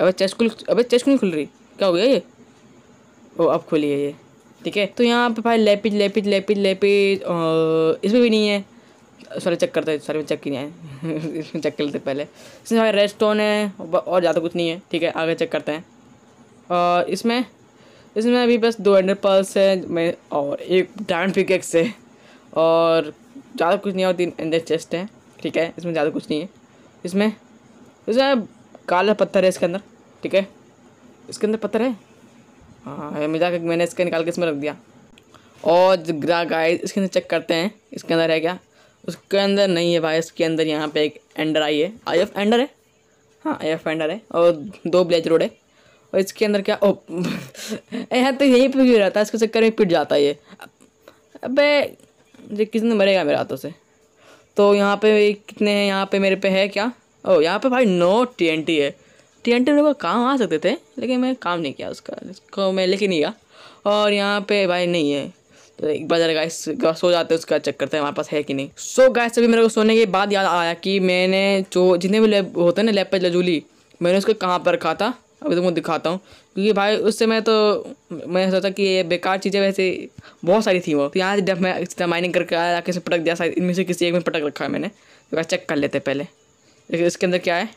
अबे चेस्ट खुल अबे चेस्ट नहीं खुल रही क्या हो गया ये ओ अब खुली है ये ठीक है तो यहाँ पे भाई लेपिज लेपिज लेपिज लेपिज इसमें भी नहीं है सॉरी चेक करते सॉरी में चेक ही नहीं आए इसमें चेक कर लेते पहले इसमें भाई रेड स्टोन है और ज़्यादा कुछ नहीं है ठीक है आगे चेक करते हैं और इसमें इसमें अभी बस दो हंड्रेड पल्स है मैं और एक डायमंड पिकेक्स है और ज़्यादा कुछ नहीं है और तीन चेस्ट है ठीक है इसमें ज़्यादा कुछ नहीं है इसमें इसमें काला पत्थर है इसके अंदर ठीक है इसके अंदर पत्थर है हाँ मिला कर मैंने इसके निकाल के इसमें रख दिया और ग्राह गाइस इसके अंदर चेक करते हैं इसके अंदर है क्या उसके अंदर नहीं है भाई इसके अंदर यहाँ पे एक एंडर आई है आई एफ एंडर है हाँ आई एफ एंडर है और दो ब्लैच रोड है और इसके अंदर क्या ओ यहाँ तो यहीं पर भी रहता है इसके चक्कर में पिट जाता है ये अब मुझे किसी मरेगा मेरे हाथों से तो यहाँ पे कितने हैं यहाँ पे मेरे पे है क्या ओ यहाँ पे भाई नो टी एन टी है टी एन टी मेरे को काम आ सकते थे लेकिन मैं काम नहीं किया उसका इसको मैं लेके नहीं गया और यहाँ पे भाई नहीं है तो एक बार जरा गाइस सो जाते हैं उसका चेक करते हैं हमारे पास है कि नहीं सो so, गाइस अभी मेरे को सोने के बाद याद आया कि मैंने जो जितने भी लैब होते हैं ना लैब पर लजूली मैंने उसको कहाँ पर रखा था अभी तुमको तो दिखाता हूँ क्योंकि भाई उस समय तो मैं सोचा कि ये बेकार चीज़ें वैसे बहुत सारी थी वो तो यहाँ से जब मैं सीधा माइनिंग करके आया आके से पटक दिया शायद इनमें से किसी एक में पटक रखा है मैंने तो वह चेक कर लेते पहले देखिए इसके अंदर क्या है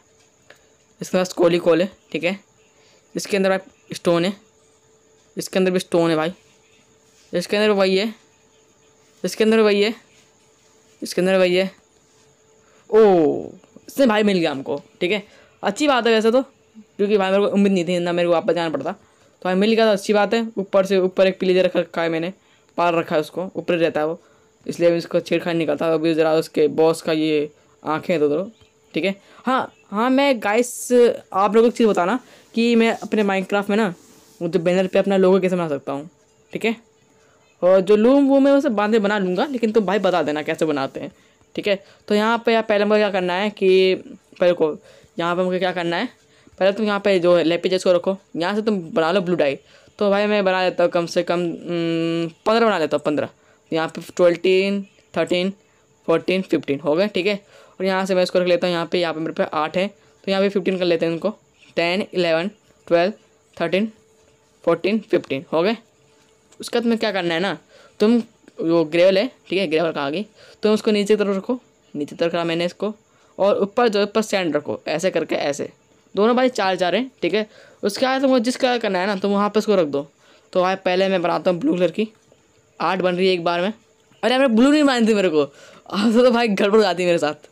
इसके पास कोली कोल है ठीक है इसके अंदर भाई स्टोन है इसके अंदर भी स्टोन है भाई इसके अंदर वही है इसके अंदर वही है इसके अंदर वही है ओ इसमें भाई मिल गया हमको ठीक है अच्छी बात है वैसे तो क्योंकि भाई मेरे को उम्मीद नहीं थी ना मेरे को वापस जाना पड़ता तो भाई मिल गया तो अच्छी बात है ऊपर से ऊपर एक प्लेजर रख रखा है मैंने पार रखा है उसको ऊपर रहता है वो इसलिए मैं उसको छेड़खानी नहीं करता अभी ज़रा उसके बॉस का ये आँखें तो दो ठीक है हाँ हाँ मैं गाइस आप लोगों को एक चीज़ बताना कि मैं अपने माइनक्राफ्ट में ना मुझे बैनर पर अपना लोगों कैसे बना सकता हूँ ठीक है और जो लूम वो मैं उसे बांधे बना लूँगा लेकिन तुम भाई बता देना कैसे बनाते हैं ठीक है तो यहाँ पर यार पहले मुझे क्या करना है कि पहले को यहाँ पर मुझे क्या करना है पहले तुम यहाँ पे जो लेपिज है इसको रखो यहाँ से तुम बना लो ब्लू डाई तो भाई मैं बना लेता हूँ कम से कम पंद्रह बना लेता हूँ पंद्रह यहाँ पे ट्वेल्टीन थर्टीन फोर्टीन फिफ्टीन हो गए ठीक है और यहाँ से मैं इसको रख लेता हूँ यहाँ पे यहाँ पे मेरे पे आठ है तो यहाँ पे फिफ्टीन कर लेते हैं इनको ten eleven twelve thirteen fourteen fifteen हो गए उसका तुम्हें क्या करना है ना तुम वो ग्रेवल है ठीक है ग्रेवल कहा गई तुम उसको नीचे तरफ रखो नीचे तरफ रखा मैंने इसको और ऊपर जो ऊपर सैंड रखो ऐसे करके ऐसे दोनों भाई चार चार हैं ठीक है उसके बाद तुमको जिस कलर करना है ना तुम वहाँ पर उसको रख दो तो भाई पहले मैं बनाता हूँ ब्लू कलर की आठ बन रही है एक बार में अरे मैंने ब्लू नहीं बनानी थी मेरे को अब तो, तो भाई गड़बड़ जाती है मेरे साथ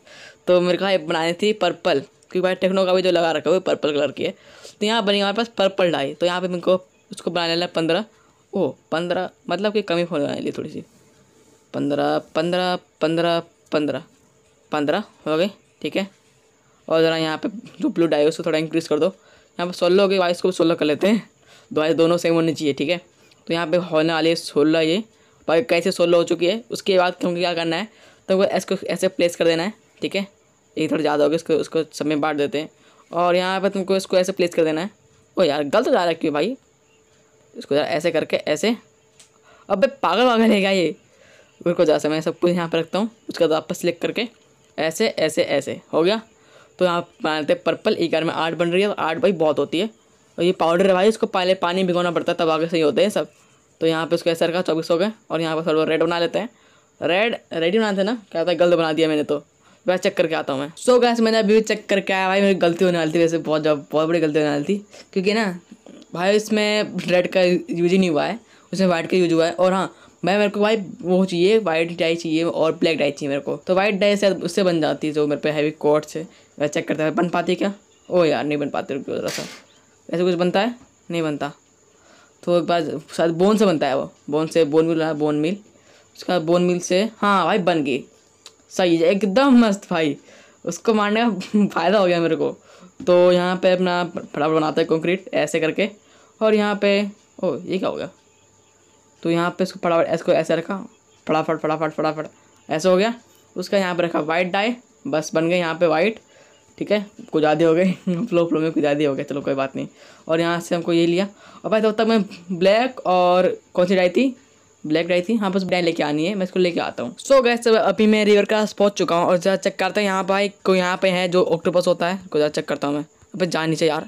तो मेरे को भाई बनानी थी पर्पल क्योंकि भाई टेक्नो का भी जो लगा रखा है वो पर्पल कलर की है तो यहाँ बनी हमारे पास पर्पल डाई तो यहाँ पर मेरे को उसको बना लेना पंद्रह ओ पंद्रह मतलब कि कमी फोन बनाने लिए थोड़ी सी पंद्रह पंद्रह पंद्रह पंद्रह पंद्रह हो गई ठीक है और ज़रा यहाँ पे जो ब्लू डाई उसको थोड़ा इंक्रीज़ कर दो यहाँ पर सोलह गए वाइस को सोलह कर लेते हैं दो दोनों सेम होने चाहिए ठीक है तो यहाँ पे होने वाली है सोलह ये पर कैसे सोलह हो चुकी है उसके बाद तुमको क्या करना है तुमको इसको ऐसे प्लेस कर देना है ठीक है ये थोड़ा ज़्यादा हो गया उसको सब में बांट देते हैं और यहाँ पर तुमको इसको ऐसे प्लेस कर देना है ओ यार गलत जा रहा है क्यों भाई इसको ज़रा ऐसे करके ऐसे अब पागल वागल है क्या ये बिल्कुल जैसे मैं सब कुछ यहाँ पर रखता हूँ उसका वापस सिलेक्ट करके ऐसे ऐसे ऐसे हो गया तो यहाँ बनाते हैं पर्पल एक में आठ बन रही है तो आठ बाई बहुत होती है और ये पाउडर है भाई उसको पहले पानी भिगोना पड़ता है तब आगे सही होते हैं सब तो यहाँ पे उसको ऐसा रखा चौबीस हो गए और यहाँ पर थोड़ा रेड बना लेते हैं रेड रेडी बनाते हैं ना क्या था गलत बना दिया मैंने तो वैसे चेक करके आता हूँ मैं सो so गैस मैंने अभी चेक करके आया भाई मेरी गलती होने वाली थी वैसे बहुत जब बहुत बड़ी गलती होने वाली थी क्योंकि ना भाई इसमें रेड का यूज ही नहीं हुआ है उसमें वाइट का यूज हुआ है और हाँ मैं मेरे को भाई वो चाहिए वाइट डाई चाहिए और ब्लैक डाई चाहिए मेरे को तो वाइट डाई से उससे बन जाती है जो मेरे पे हैवी कोट्स है वैसे चेक करते हैं बन पाती है क्या ओ यार नहीं बन पाती रुको ज़रा सा ऐसे कुछ बनता है नहीं बनता तो एक बार शायद बोन से बनता है वो बोन से बोन मिल रहा है बोन मिल उसका बोन मिल से हाँ भाई बन गई सही है एकदम मस्त भाई उसको मारने का फ़ायदा हो गया मेरे को तो यहाँ पे अपना फटाफट बनाते हैं कंक्रीट ऐसे करके और यहाँ पे ओ ये क्या हो गया तो यहाँ पे इसको फटाफट इसको ऐसे रखा फटाफट फटाफट फटाफट ऐसा हो गया उसका यहाँ पे रखा वाइट डाई बस बन गए यहाँ पे वाइट ठीक है कुछ ज़्यादा हो गए फ्लो फ्लो में कुछ ज़्यादा हो गए चलो कोई बात नहीं और यहाँ से हमको ये लिया और भाई तब तक मैं ब्लैक और कौन सी डाई थी ब्लैक डाई थी हाँ बस डाई लेके आनी है मैं इसको लेके आता हूँ सो गए सब अभी मैं रिवर क्रास पहुँच चुका हूँ और ज़्यादा चेक करता हूँ यहाँ भाई कोई यहाँ पे है जो ऑक्टोपस होता है कोई ज़्यादा चेक करता हूँ मैं अब जा नीचे यार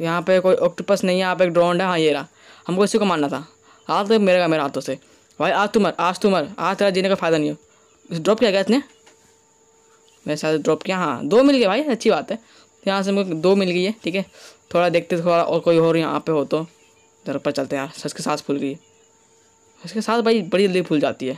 यहाँ पे कोई ऑक्टोपस नहीं है यहाँ पे एक ड्रोन है हाँ ये रहा हमको इसी को मानना था हाथ तो मेरे का मेरे हाथों से भाई आज तुम्हार आज तुम्हार आज तेरा जीने का फ़ायदा नहीं हो ड्रॉप किया गया इसने मैंने साथ ड्रॉप किया हाँ दो मिल गए भाई अच्छी बात है तो यहाँ से मुझे दो मिल गई है ठीक है थोड़ा देखते थोड़ा और कोई और यहाँ पे हो तो इधर पर चलते हैं यार सच के साथ फूल गई सच के साथ भाई बड़ी जल्दी फूल जाती है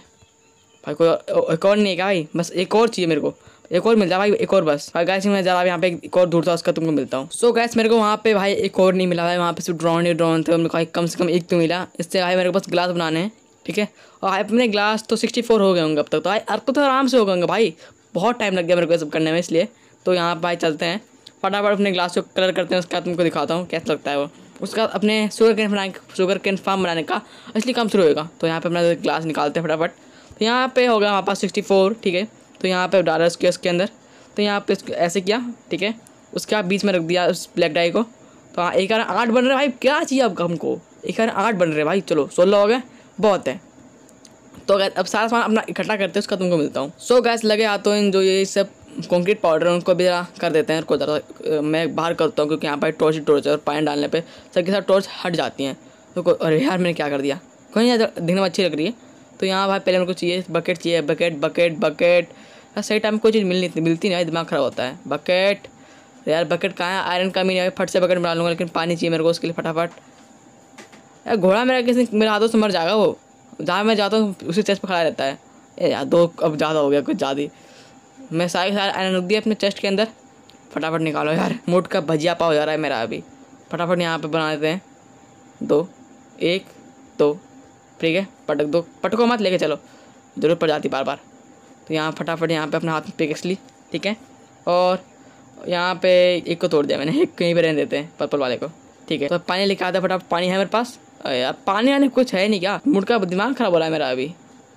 भाई कोई एक और नहीं है क्या भाई बस एक और चाहिए मेरे को एक और मिल जाए भाई एक और बस और गैस मैं जरा यहाँ पे एक और दूर था उसका तुमको मिलता हूँ सो so, गैस मेरे को वहाँ पे भाई एक और नहीं मिला भाई वहाँ पे सिर्फ ड्रोन ही ड्रोन थे को कम से कम एक तो मिला इससे भाई मेरे को बस ग्लास बनाने हैं ठीक है और भाई अपने ग्लास तो सिक्सटी फोर हो गए होंगे अब तक तो भाई अब तो आराम से हो गए भाई बहुत टाइम लग गया मेरे को ये सब करने में इसलिए तो यहाँ पर भाई चलते हैं फटाफट अपने ग्लास को कलर करते हैं उसके बाद तुमको दिखाता हूँ कैसा लगता है वो उसका अपने शुगर कैन बनाने शुगर कैन फार्म बनाने का असली काम शुरू होगा तो यहाँ पर अपना ग्लास निकालते हैं फटाफट तो यहाँ पर हो गया हमारे पास सिक्सटी फोर ठीक है तो यहाँ पर डाला उसके उसके अंदर तो यहाँ पे ऐसे किया ठीक है उसके बाद बीच में रख दिया उस ब्लैक डाई को तो हाँ एक आठ बन रहे भाई क्या चाहिए आपका हमको एक आठ बन रहे भाई चलो सोलह हो गए बहुत है तो अगर अब सारा सामान अपना इकट्ठा करते हैं उसका तुमको मिलता हूँ सो गैस लगे आते तो इन जो ये सब कंक्रीट पाउडर है उनको भी ज़रा कर देते हैं उनको ज़रा मैं बाहर करता हूँ क्योंकि यहाँ पर टॉर्च टॉर्च है और पानी डालने पर सबके साथ टॉर्च हट जाती हैं तो अरे यार मैंने क्या कर दिया कहीं यार दिखने में अच्छी लग रही है तो यहाँ भाई पहले उनको चाहिए बकेट चाहिए बकेट बकेट बकेट सही टाइम कोई चीज़ मिल नहीं मिलती नहीं दिमाग ख़राब होता है बकेट यार बकेट कहाँ है आयरन का नहीं है फट से बकेट बना लूँगा लेकिन पानी चाहिए मेरे को उसके लिए फटाफट यार घोड़ा मेरा किसी मेरे हाथों से मर जाएगा वो जहाँ मैं जाता हूँ उसी चेस्ट पर खड़ा रहता है ए यार दो अब ज़्यादा हो गया कुछ ज़्यादा ही मैं सारे सारे आयरन रख दिया अपने चेस्ट के अंदर फटाफट निकालो यार मोट का भजिया पाव जा रहा है मेरा अभी फटाफट यहाँ पे बना देते हैं दो एक दो ठीक है पटक दो पटको मत लेके चलो ज़रूरत पड़ जाती बार बार तो यहाँ फटाफट यहाँ पे अपने हाथ में पिकेक्स ली ठीक है और यहाँ पे एक को तोड़ दिया मैंने एक कहीं पर रहने देते हैं पर्पल वाले को ठीक है तो पानी लेके आता फटाफट पानी है मेरे पास यार पानी आने कुछ है नहीं क्या मुड़का दिमाग खराब हो रहा है मेरा अभी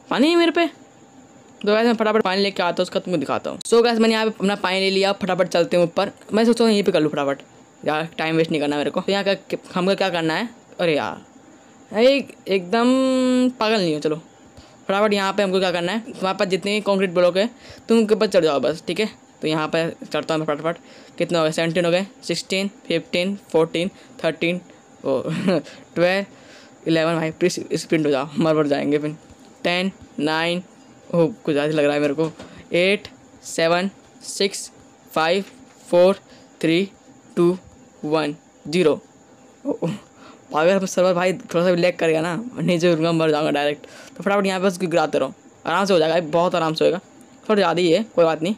पानी है मेरे पे तो वैसे मैं फटाफट पानी लेके आता हूँ उसका तुम्हें दिखाता हूँ सो so गैस मैंने यहाँ पे अपना पानी ले लिया फटाफट चलते हूँ ऊपर मैं सोचता हूँ यहीं पे कर लूँ फटाफट यार टाइम वेस्ट नहीं करना मेरे को तो यहाँ का हमको क्या करना है अरे यार एक एकदम पागल नहीं हो चलो फटाफट यहाँ पे हमको क्या करना है तुम्हारे पास जितने कॉन्क्रीट ब्लॉक है तुम उनके पास चढ़ जाओ बस ठीक है तो यहाँ पर चढ़ता हूँ मैं फटाफट कितने हो गए सेवनटीन हो गए सिक्सटीन फिफ्टीन फोर्टीन थर्टीन ओ ट्वेल्व इलेवन भाई प्लीज स्प्रिंट हो जाओ मर मर जाएंगे फिर टेन नाइन हो कुछ ज़्यादा लग रहा है मेरे को eight seven six five four three two one zero अगर सर्वर भाई थोड़ा सा भी कर करेगा ना नीचे तो रूंगा मर जाऊँगा डायरेक्ट तो फटाफट यहाँ पे उसको गिराते रहो आराम से हो जाएगा बहुत आराम से होगा थोड़ा ज़्यादा ही है कोई बात नहीं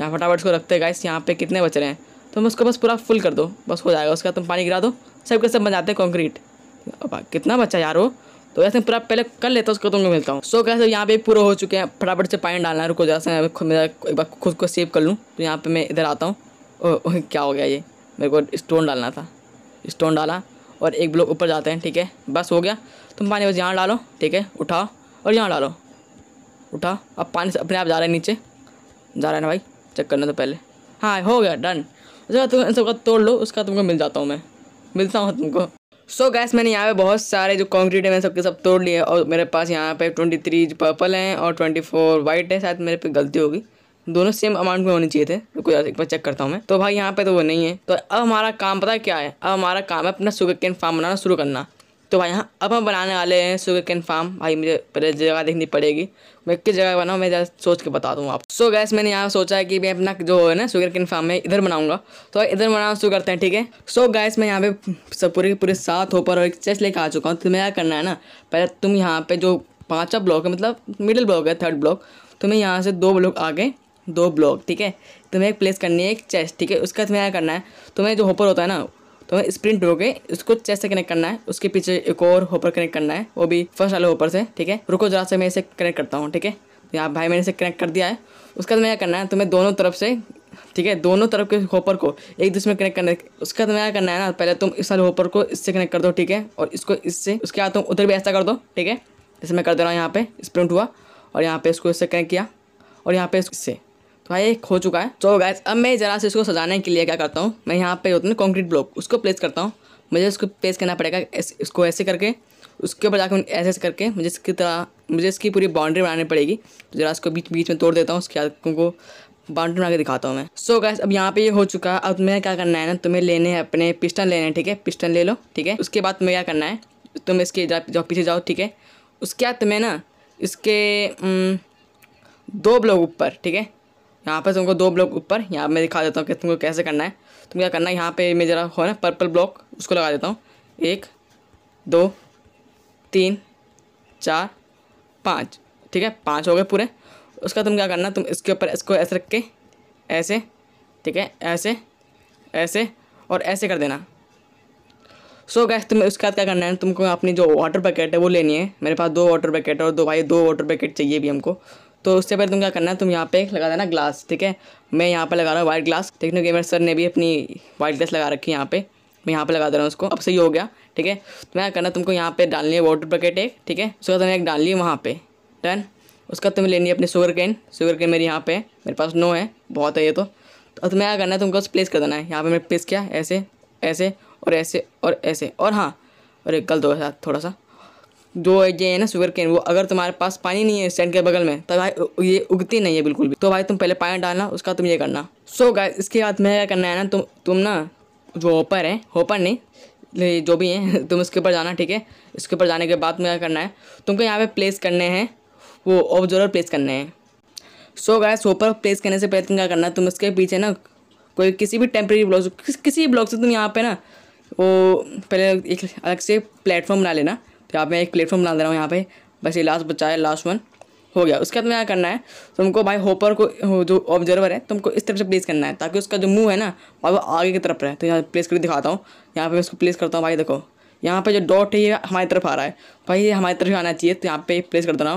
यहाँ फटाफट उसको रखते गाइस यहाँ पे कितने बच रहे हैं तुम तो मैं उसको बस पूरा फुल कर दो बस हो जाएगा उसका तुम पानी गिरा दो सब के सब बन जाते हैं कॉन्क्रीट अब कितना बच्चा यार हो तो ऐसे पूरा पहले कर लेता हूँ उसको तुमको मिलता हूँ सो so, कैसे यहाँ पे पूरा हो चुके हैं फटाफट से पानी डालना है रुको जैसे मेरा एक बार खुद को सेव कर लूँ तो यहाँ पे मैं इधर आता हूँ क्या हो गया ये मेरे को स्टोन डालना था स्टोन डाला और एक ब्लॉक ऊपर जाते हैं ठीक है बस हो गया तुम पानी बस यहाँ डालो ठीक है उठाओ और यहाँ डालो उठाओ अब पानी अपने आप जा रहे हैं नीचे जा रहे हैं ना भाई चेक करना तो पहले हाँ हो गया डन ज़रा तुम इन सबका तोड़ लो उसका तुमको मिल जाता हूँ मैं मिलता हूँ तुमको सो so गैस मैंने यहाँ पे बहुत सारे जो कॉन्क्रीट है मैंने सबके सब तोड़ लिए और मेरे पास यहाँ पे ट्वेंटी थ्री पर्पल हैं और ट्वेंटी फोर वाइट है शायद मेरे पे गलती होगी दोनों सेम अमाउंट में होने चाहिए थे कोई एक बार चेक करता हूँ मैं तो भाई यहाँ पे तो वो नहीं है तो अब हमारा काम पता क्या है अब हमारा काम है अपना सुगर कैन फार्म बनाना शुरू करना तो भाई यहाँ अब हम बनाने वाले हैं सुगर कैन फार्म भाई मुझे पहले जगह देखनी पड़ेगी मैं किस जगह बनाऊँ मैं ज़्यादा सोच के बता दूँ आप सो so गैस मैंने यहाँ सोचा है कि मैं अपना जो है ना शुगर कैन फार्म में इधर बनाऊँगा तो इधर बनाना शुरू करते हैं ठीक है सो so गैस मैं यहाँ पे सब पूरे पूरे सात होपर और एक चेस्ट लेके आ चुका हूँ तो तुम्हें क्या करना है ना पहले तुम यहाँ पर जो पाँचा ब्लॉक है मतलब मिडिल ब्लॉक है थर्ड ब्लॉक तुम्हें यहाँ से दो ब्लॉक आगे दो ब्लॉक ठीक है तुम्हें एक प्लेस करनी है एक चेस्ट ठीक है उसका तुम्हें क्या करना है तुम्हें जो होपर होता है ना तो स्प्रिंट हो गए उसको चेस्ट से कनेक्ट करना है उसके पीछे एक और होपर कनेक्ट करना है वो भी फर्स्ट वाले होपर से ठीक है रुको जरा से मैं इसे कनेक्ट करता हूँ ठीक है तो यहाँ भाई मैंने इसे कनेक्ट कर दिया है उसके बाद मैं क्या करना है तुम्हें दोनों तरफ से ठीक है दोनों तरफ के होपर को एक दूसरे में कनेक्ट करने उसका मैं क्या करना है ना पहले तुम इस वाले होपर को इससे कनेक्ट कर दो ठीक है और इसको इससे उसके बाद तुम उधर भी ऐसा कर दो ठीक है जैसे मैं कर दे रहा हूँ यहाँ पे स्प्रिंट हुआ और यहाँ पे इसको इससे कनेक्ट किया और यहाँ पे इससे भाई एक हो चुका है तो गैस अब मैं ज़रा से इसको सजाने के लिए क्या करता हूँ मैं यहाँ पे होते ना कॉन्क्रीट ब्लॉक उसको प्लेस करता हूँ मुझे इसको प्लेस करना पड़ेगा इसको ऐसे करके उसके ऊपर जाकर ऐसे ऐसे करके मुझे इसकी तरह मुझे इसकी पूरी बाउंड्री बनानी पड़ेगी तो ज़रा इसको बीच बीच में तोड़ देता हूँ उसके बाद उनको बाउंड्री बना के दिखाता हूँ मैं सो so गैस अब यहाँ पे ये हो चुका है अब तुम्हें क्या करना है ना तुम्हें लेने हैं अपने पिस्टन लेने हैं ठीक है पिस्टन ले लो ठीक है उसके बाद तुम्हें क्या करना है तुम इसके जाओ पीछे जाओ ठीक है उसके बाद तुम्हें ना इसके दो ब्लॉक ऊपर ठीक है यहाँ पर तुमको दो ब्लॉक ऊपर यहाँ मैं दिखा देता हूँ कि तुमको कैसे करना है तुम क्या करना है यहाँ पे मैं ज़रा हो ना पर्पल ब्लॉक उसको लगा देता हूँ एक दो तीन चार पाँच ठीक है पाँच हो गए पूरे उसका तुम क्या करना तुम इसके ऊपर इसको ऐसे रख के ऐसे ठीक है ऐसे ऐसे और ऐसे कर देना सो so गैस तुम्हें उसके बाद क्या करना है तुमको अपनी जो वाटर पैकेट है वो लेनी है मेरे पास दो वाटर पैकेट और दो भाई दो वाटर पैकेट चाहिए भी हमको तो उससे पहले तुम क्या करना है तुम यहाँ पे लगा देना ग्लास ठीक है मैं यहाँ पर लगा रहा हूँ white glass Techno Gamer sir ने भी अपनी वाइट ग्लास लगा रखी है यहाँ पे मैं यहाँ पे लगा दे रहा हूँ उसको अब सही हो गया ठीक है तो मैं करना तुमको यहाँ पे डालनी है वाटर बकेट एक ठीक है उसका तुमने एक डाल है वहाँ पर डन उसका तुम्हें लेनी है अपनी शुगर कैन शुगर कैन मेरी यहाँ पे मेरे पास नो है बहुत है ये तो।, तो अब तुम्हें क्या करना है तुमको प्लेस कर देना है यहाँ पर मैंने प्लेस किया ऐसे ऐसे और ऐसे और ऐसे और हाँ अरे गलत हो गया थोड़ा सा जो ये है ना शुगर केन वो अगर तुम्हारे पास पानी नहीं है स्टैंड के बगल में तो भाई ये उगती नहीं है बिल्कुल भी तो भाई तुम पहले पानी डालना उसका तुम ये करना सो so गाइस इसके बाद मैं क्या करना है ना तुम तुम ना जो होपर है होपर नहीं जो भी है तुम उसके ऊपर जाना ठीक है इसके ऊपर जाने के बाद तुम क्या करना है तुमको यहाँ पर प्लेस करने हैं वो ऑब्जर्वर प्लेस करने हैं सो गाय होपर प्लेस करने से पहले तुम क्या करना है तुम उसके पीछे ना कोई किसी भी टेम्प्रेरी ब्लॉक किसी भी ब्लॉक से तुम यहाँ पे ना वो पहले एक अलग से प्लेटफॉर्म बना लेना तो यहाँ पे एक प्लेटफॉर्म बना दे रहा हूँ यहाँ पे बस ये लास्ट बच्चा है लास्ट वन हो गया उसके बाद में क्या करना है तुमको भाई होपर को जो ऑब्जर्वर है तुमको इस तरफ से प्लेस करना है ताकि उसका जो मुंह है ना भाई वो आगे की तरफ रहे तो यहाँ प्लेस करके दिखाता हूँ यहाँ पे मैं उसको प्लेस करता हूँ भाई देखो यहाँ पे जो डॉट है ये हमारी तरफ आ रहा है भाई ये हमारी तरफ आना चाहिए तो यहाँ पर प्लेस कर देना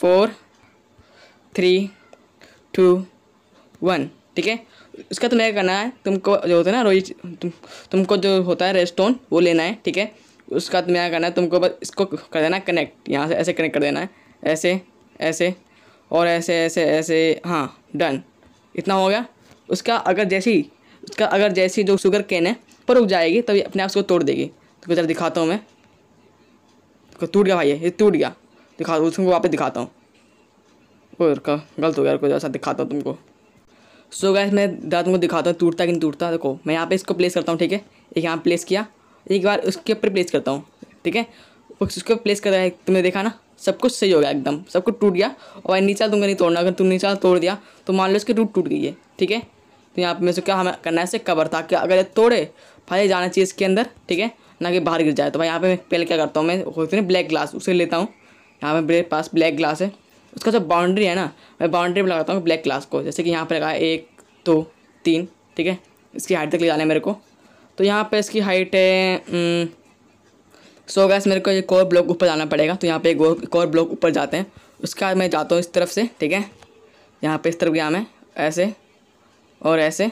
फोर थ्री टू वन ठीक है उसका तुम्हें करना है तुमको जो होता है ना रोई तुम तुमको जो होता है रेस्टोन वो लेना है ठीक है उसके बाद में यहाँ करना है तुमको बस इसको कर देना कनेक्ट यहाँ से ऐसे कनेक्ट कर देना है ऐसे ऐसे और ऐसे ऐसे ऐसे हाँ डन इतना हो गया उसका अगर जैसी उसका अगर जैसी जो शुगर केन है पर रुक जाएगी तभी तो अपने आप उसको तोड़ देगी तो जरा दिखाता हूँ मैं तो टूट गया भाई ये टूट गया दिखा उसको वापस दिखाता हूँ और का गलत हो गया कोई ऐसा दिखाता हूँ तुमको सो गए गैस मैं दादा तुमको दिखाता हूँ टूटता कि नहीं टूटता देखो मैं यहाँ पे इसको प्लेस करता हूँ ठीक है एक यहाँ प्लेस किया एक बार उसके ऊपर प्लेस करता हूँ ठीक है उसके ऊपर प्लेस कर रहा है तुमने देखा ना सब कुछ सही हो गया एकदम सब कुछ टूट गया और भाई नीचा तुमको नहीं तोड़ना अगर तुम नीचा तोड़ दिया तो मान लो इसकी रूट टूट गई है ठीक है तो यहाँ पर मैं क्या हमें करना है कवर था कि अगर ये तोड़े फाइल जाना चाहिए इसके अंदर ठीक है ना कि बाहर गिर जाए तो भाई यहाँ पे मैं पहले क्या करता हूँ मैं होते हैं ब्लैक ग्लास उसे लेता हूँ यहाँ पे मेरे पास ब्लैक ग्लास है उसका जो बाउंड्री है ना मैं बाउंड्री पर लगाता हूँ ब्लैक ग्लास को जैसे कि यहाँ पर लगाया एक दो तीन ठीक है इसकी हाइट तक ले जाना है मेरे को तो यहाँ पे इसकी हाइट है हम्म, सो गैस मेरे को एक और ब्लॉक ऊपर जाना पड़ेगा तो यहाँ पे एक और ब्लॉक ऊपर जाते हैं उसके बाद मैं जाता हूँ इस तरफ से ठीक है यहाँ पे इस तरफ गया मैं ऐसे और ऐसे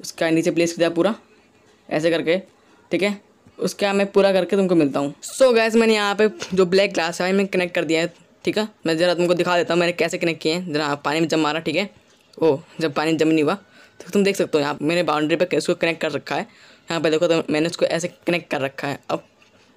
उसका नीचे प्लेस किया पूरा ऐसे करके ठीक है उसके बाद मैं पूरा करके तुमको मिलता हूँ सो गैस मैंने यहाँ पे जो ब्लैक ग्लास है मैंने कनेक्ट कर दिया है ठीक है मैं ज़रा तुमको दिखा देता हूँ मैंने कैसे कनेक्ट किए हैं जरा पानी में जम मारा ठीक है ओ जब पानी जम नहीं हुआ तो तुम देख सकते हो यहाँ मैंने बाउंड्री पर उसको कनेक्ट कर रखा है यहाँ पे देखो तो मैंने उसको ऐसे कनेक्ट कर रखा है अब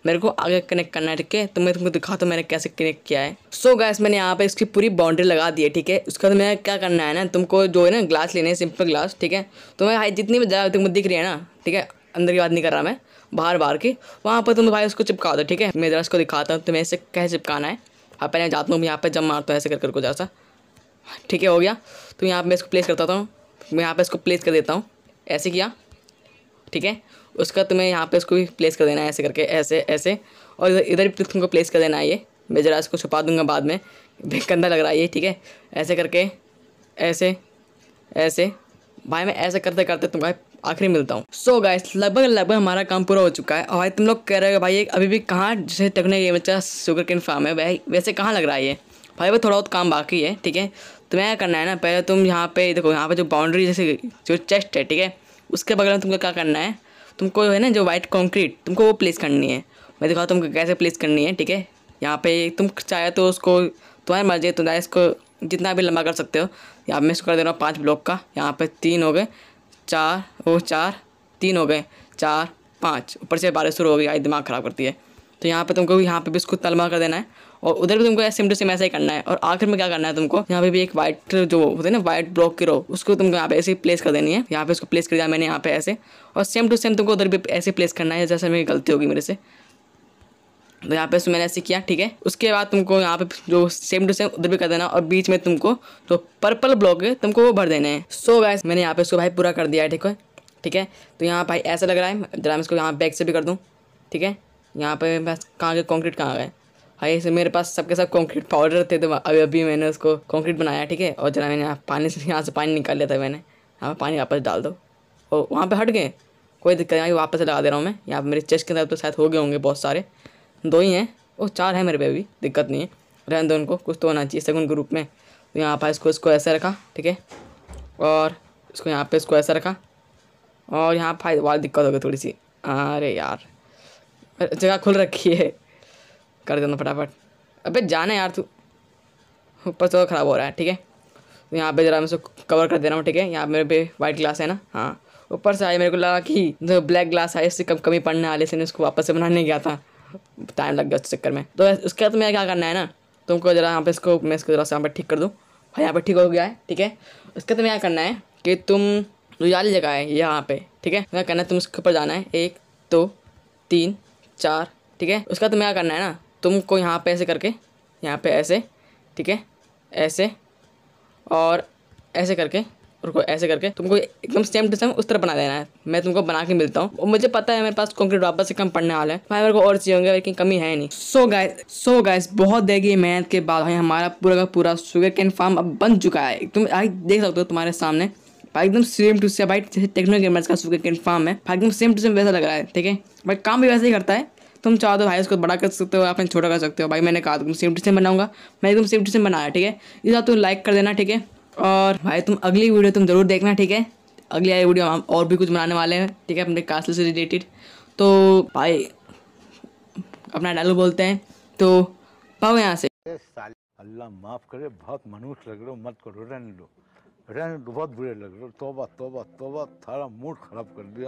मेरे को आगे कनेक्ट करना है ठीक है तो मैं तुमको दिखाता हूँ तो मैंने कैसे कनेक्ट किया है सो so गैस मैंने यहाँ पे इसकी पूरी बाउंड्री लगा दी है ठीक है उसके बाद मैं क्या करना है ना तुमको जो है ना ग्लास लेने सिंपल ग्लास ठीक है तो मैं भाई जितनी भी जगह तुमको दिख रही है ना ठीक है अंदर की बात नहीं कर रहा मैं बाहर बाहर की वहाँ पर तुम भाई उसको चिपका दो ठीक है मैं जरा उसको दिखाता हूँ तुम्हें ऐसे कैसे चिपकाना है आप पहले जाता हूँ यहाँ पर जब मारता हूँ ऐसे कर करको जैसा ठीक है हो गया तो यहाँ पर मैं इसको प्लेस करता हूँ तो मैं यहाँ पर इसको प्लेस कर देता हूँ ऐसे किया ठीक है उसका तुम्हें यहाँ पे उसको भी प्लेस कर देना है ऐसे करके ऐसे ऐसे और इधर इधर भी तुमको प्लेस कर देना है ये मैं ज़रा इसको छुपा दूंगा बाद में गंदा लग रहा है ये ठीक है ऐसे करके ऐसे ऐसे भाई मैं ऐसे करते करते भाई आखिरी मिलता हूँ सो so गाइस लगभग लगभग हमारा काम पूरा हो चुका है और भाई तुम लोग कह रहे हो भाई अभी भी कहाँ जैसे टेक्नो गेम का शुगर किन फार्म है भाई वैसे कहाँ लग रहा है ये भाई भाई थोड़ा बहुत काम बाकी है ठीक है तुम्हें क्या करना है ना पहले तुम यहाँ पे देखो यहाँ पे जो बाउंड्री जैसे जो चेस्ट है ठीक है उसके बगल में तुमको क्या करना है तुमको है ना जो वाइट कॉन्क्रीट तुमको वो प्लेस करनी है मैं दिखाऊँ तुमको कैसे प्लेस करनी है ठीक है यहाँ पे तुम चाहे तो उसको तुम्हारी मर्जी है चाहे इसको जितना भी लंबा कर सकते हो यहाँ मैं इसको कर दे रहा हूँ पाँच ब्लॉक का यहाँ पे तीन हो गए चार वो चार तीन हो गए चार पाँच ऊपर से बारिश शुरू हो गई दिमाग ख़राब करती है तो यहाँ पे तुमको यहाँ पे भी इसको तलमा कर देना है और उधर भी तुमको सेम टू सेम ऐसा ही करना है और आखिर में क्या करना है तुमको यहाँ पे भी एक वाइट जो होते हैं ना वाइट ब्लॉक की रो उसको तुमको यहाँ पे ऐसे प्लेस कर देनी है यहाँ पे उसको प्लेस कर दिया मैंने यहाँ पे ऐसे और सेम टू सेम तुमको उधर भी ऐसे प्लेस करना है जैसे मेरी गलती होगी मेरे से तो यहाँ पे उसमें मैंने ऐसे किया ठीक है उसके बाद तुमको यहाँ पे जो सेम टू सेम उधर भी कर देना और बीच में तुमको जो पर्पल ब्लॉक है तुमको वो भर देने हैं सो so मैंने यहाँ पे उसको भाई पूरा कर दिया है ठीक है ठीक है तो यहाँ भाई ऐसा लग रहा है जरा मैं इसको यहाँ बैक से भी कर दूँ ठीक है यहाँ पे बस कहाँ गए कॉन्क्रीट कहाँ गए भाई ऐसे मेरे पास सबके सब कॉन्क्रीट पाउडर थे तो अभी अभी मैंने उसको कॉन्क्रीट बनाया ठीक है और जरा मैंने यहाँ पानी से यहाँ से पानी निकाल लिया था मैंने यहाँ पर पानी वापस डाल दो और वहाँ पर हट गए कोई दिक्कत नहीं वापस लगा दे रहा हूँ मैं यहाँ पर मेरे चेस्ट के अंदर तो शायद हो गए होंगे बहुत सारे दो ही हैं वो चार हैं मेरे पे अभी दिक्कत नहीं है रहने दो उनको कुछ तो होना चाहिए सेकंड ग्रुप में तो यहाँ पर इसको इसको ऐसे रखा ठीक है और इसको यहाँ पे इसको ऐसे रखा और यहाँ फायदे वाल दिक्कत हो गई थोड़ी सी अरे यार जगह खुल रखी है कर देना फटाफट अबे जाना यार तू ऊपर तो ख़राब हो रहा है ठीक है तो यहाँ पे ज़रा मैं उसको कवर कर दे रहा हूँ ठीक है यहाँ मेरे पे वाइट ग्लास है ना हाँ ऊपर से आई मेरे को लगा कि जो ब्लैक ग्लास आया इससे कम कमी पड़ने वाले से उसको वापस से बनाने गया था टाइम लग गया उस चक्कर में तो उसके बाद तो मेरा क्या करना है ना तुमको तो ज़रा यहाँ पे इसको मैं इसको ज़रा से यहाँ पर ठीक कर दूँ भाई यहाँ पर ठीक हो गया है ठीक है उसके बाद क्या करना है कि तुम जो वाली जगह है यहाँ पे ठीक है क्या करना है तुम उसके ऊपर जाना है एक दो तीन चार ठीक है उसका तुम्हें क्या करना है ना तुमको यहाँ पे ऐसे करके यहाँ पे ऐसे ठीक है ऐसे और ऐसे करके रुको ऐसे करके तुमको एकदम सेम टू सेम उस तरह बना देना है मैं तुमको बना के मिलता हूँ मुझे पता है मेरे पास कंक्रीट वापस से कम पड़ने वाला है भाई मेरे को और चीज होंगे लेकिन कमी है नहीं सो गाय सो गाय बहुत देगी मेहनत के बाद भाई हमारा पूरा का पूरा शुगर कैन फार्म अब बन चुका है तुम आई देख सकते हो तुम्हारे सामने एकदम सेम टू सेम भाई जैसे टेक्नो गेमर्स का सुपर कन्फर्म है भाई एकदम सेम टू सेम वैसा लग रहा है ठीक है भाई काम भी वैसे ही करता है तुम चाहो तो भाई उसको बड़ा कर सकते हो अपने छोटा कर सकते हो भाई मैंने कहा तुम सेम टू सेम बनाऊंगा मैं एकदम सेम टू सेम बनाया ठीक है इस बात तुम लाइक कर देना ठीक है और भाई तुम अगली वीडियो तुम ज़रूर देखना ठीक है अगली आई वीडियो हम और भी कुछ बनाने वाले हैं ठीक है अपने कास्टल से रिलेटेड तो भाई अपना डायलॉग बोलते हैं तो पाओ यहाँ से अल्लाह माफ़ करे बहुत मनुष्य लग रहे हो मत करो रहने लो रहने बहुत बुरे लग रहे तोबा तोबा तोबा थारा मूड खराब कर दिया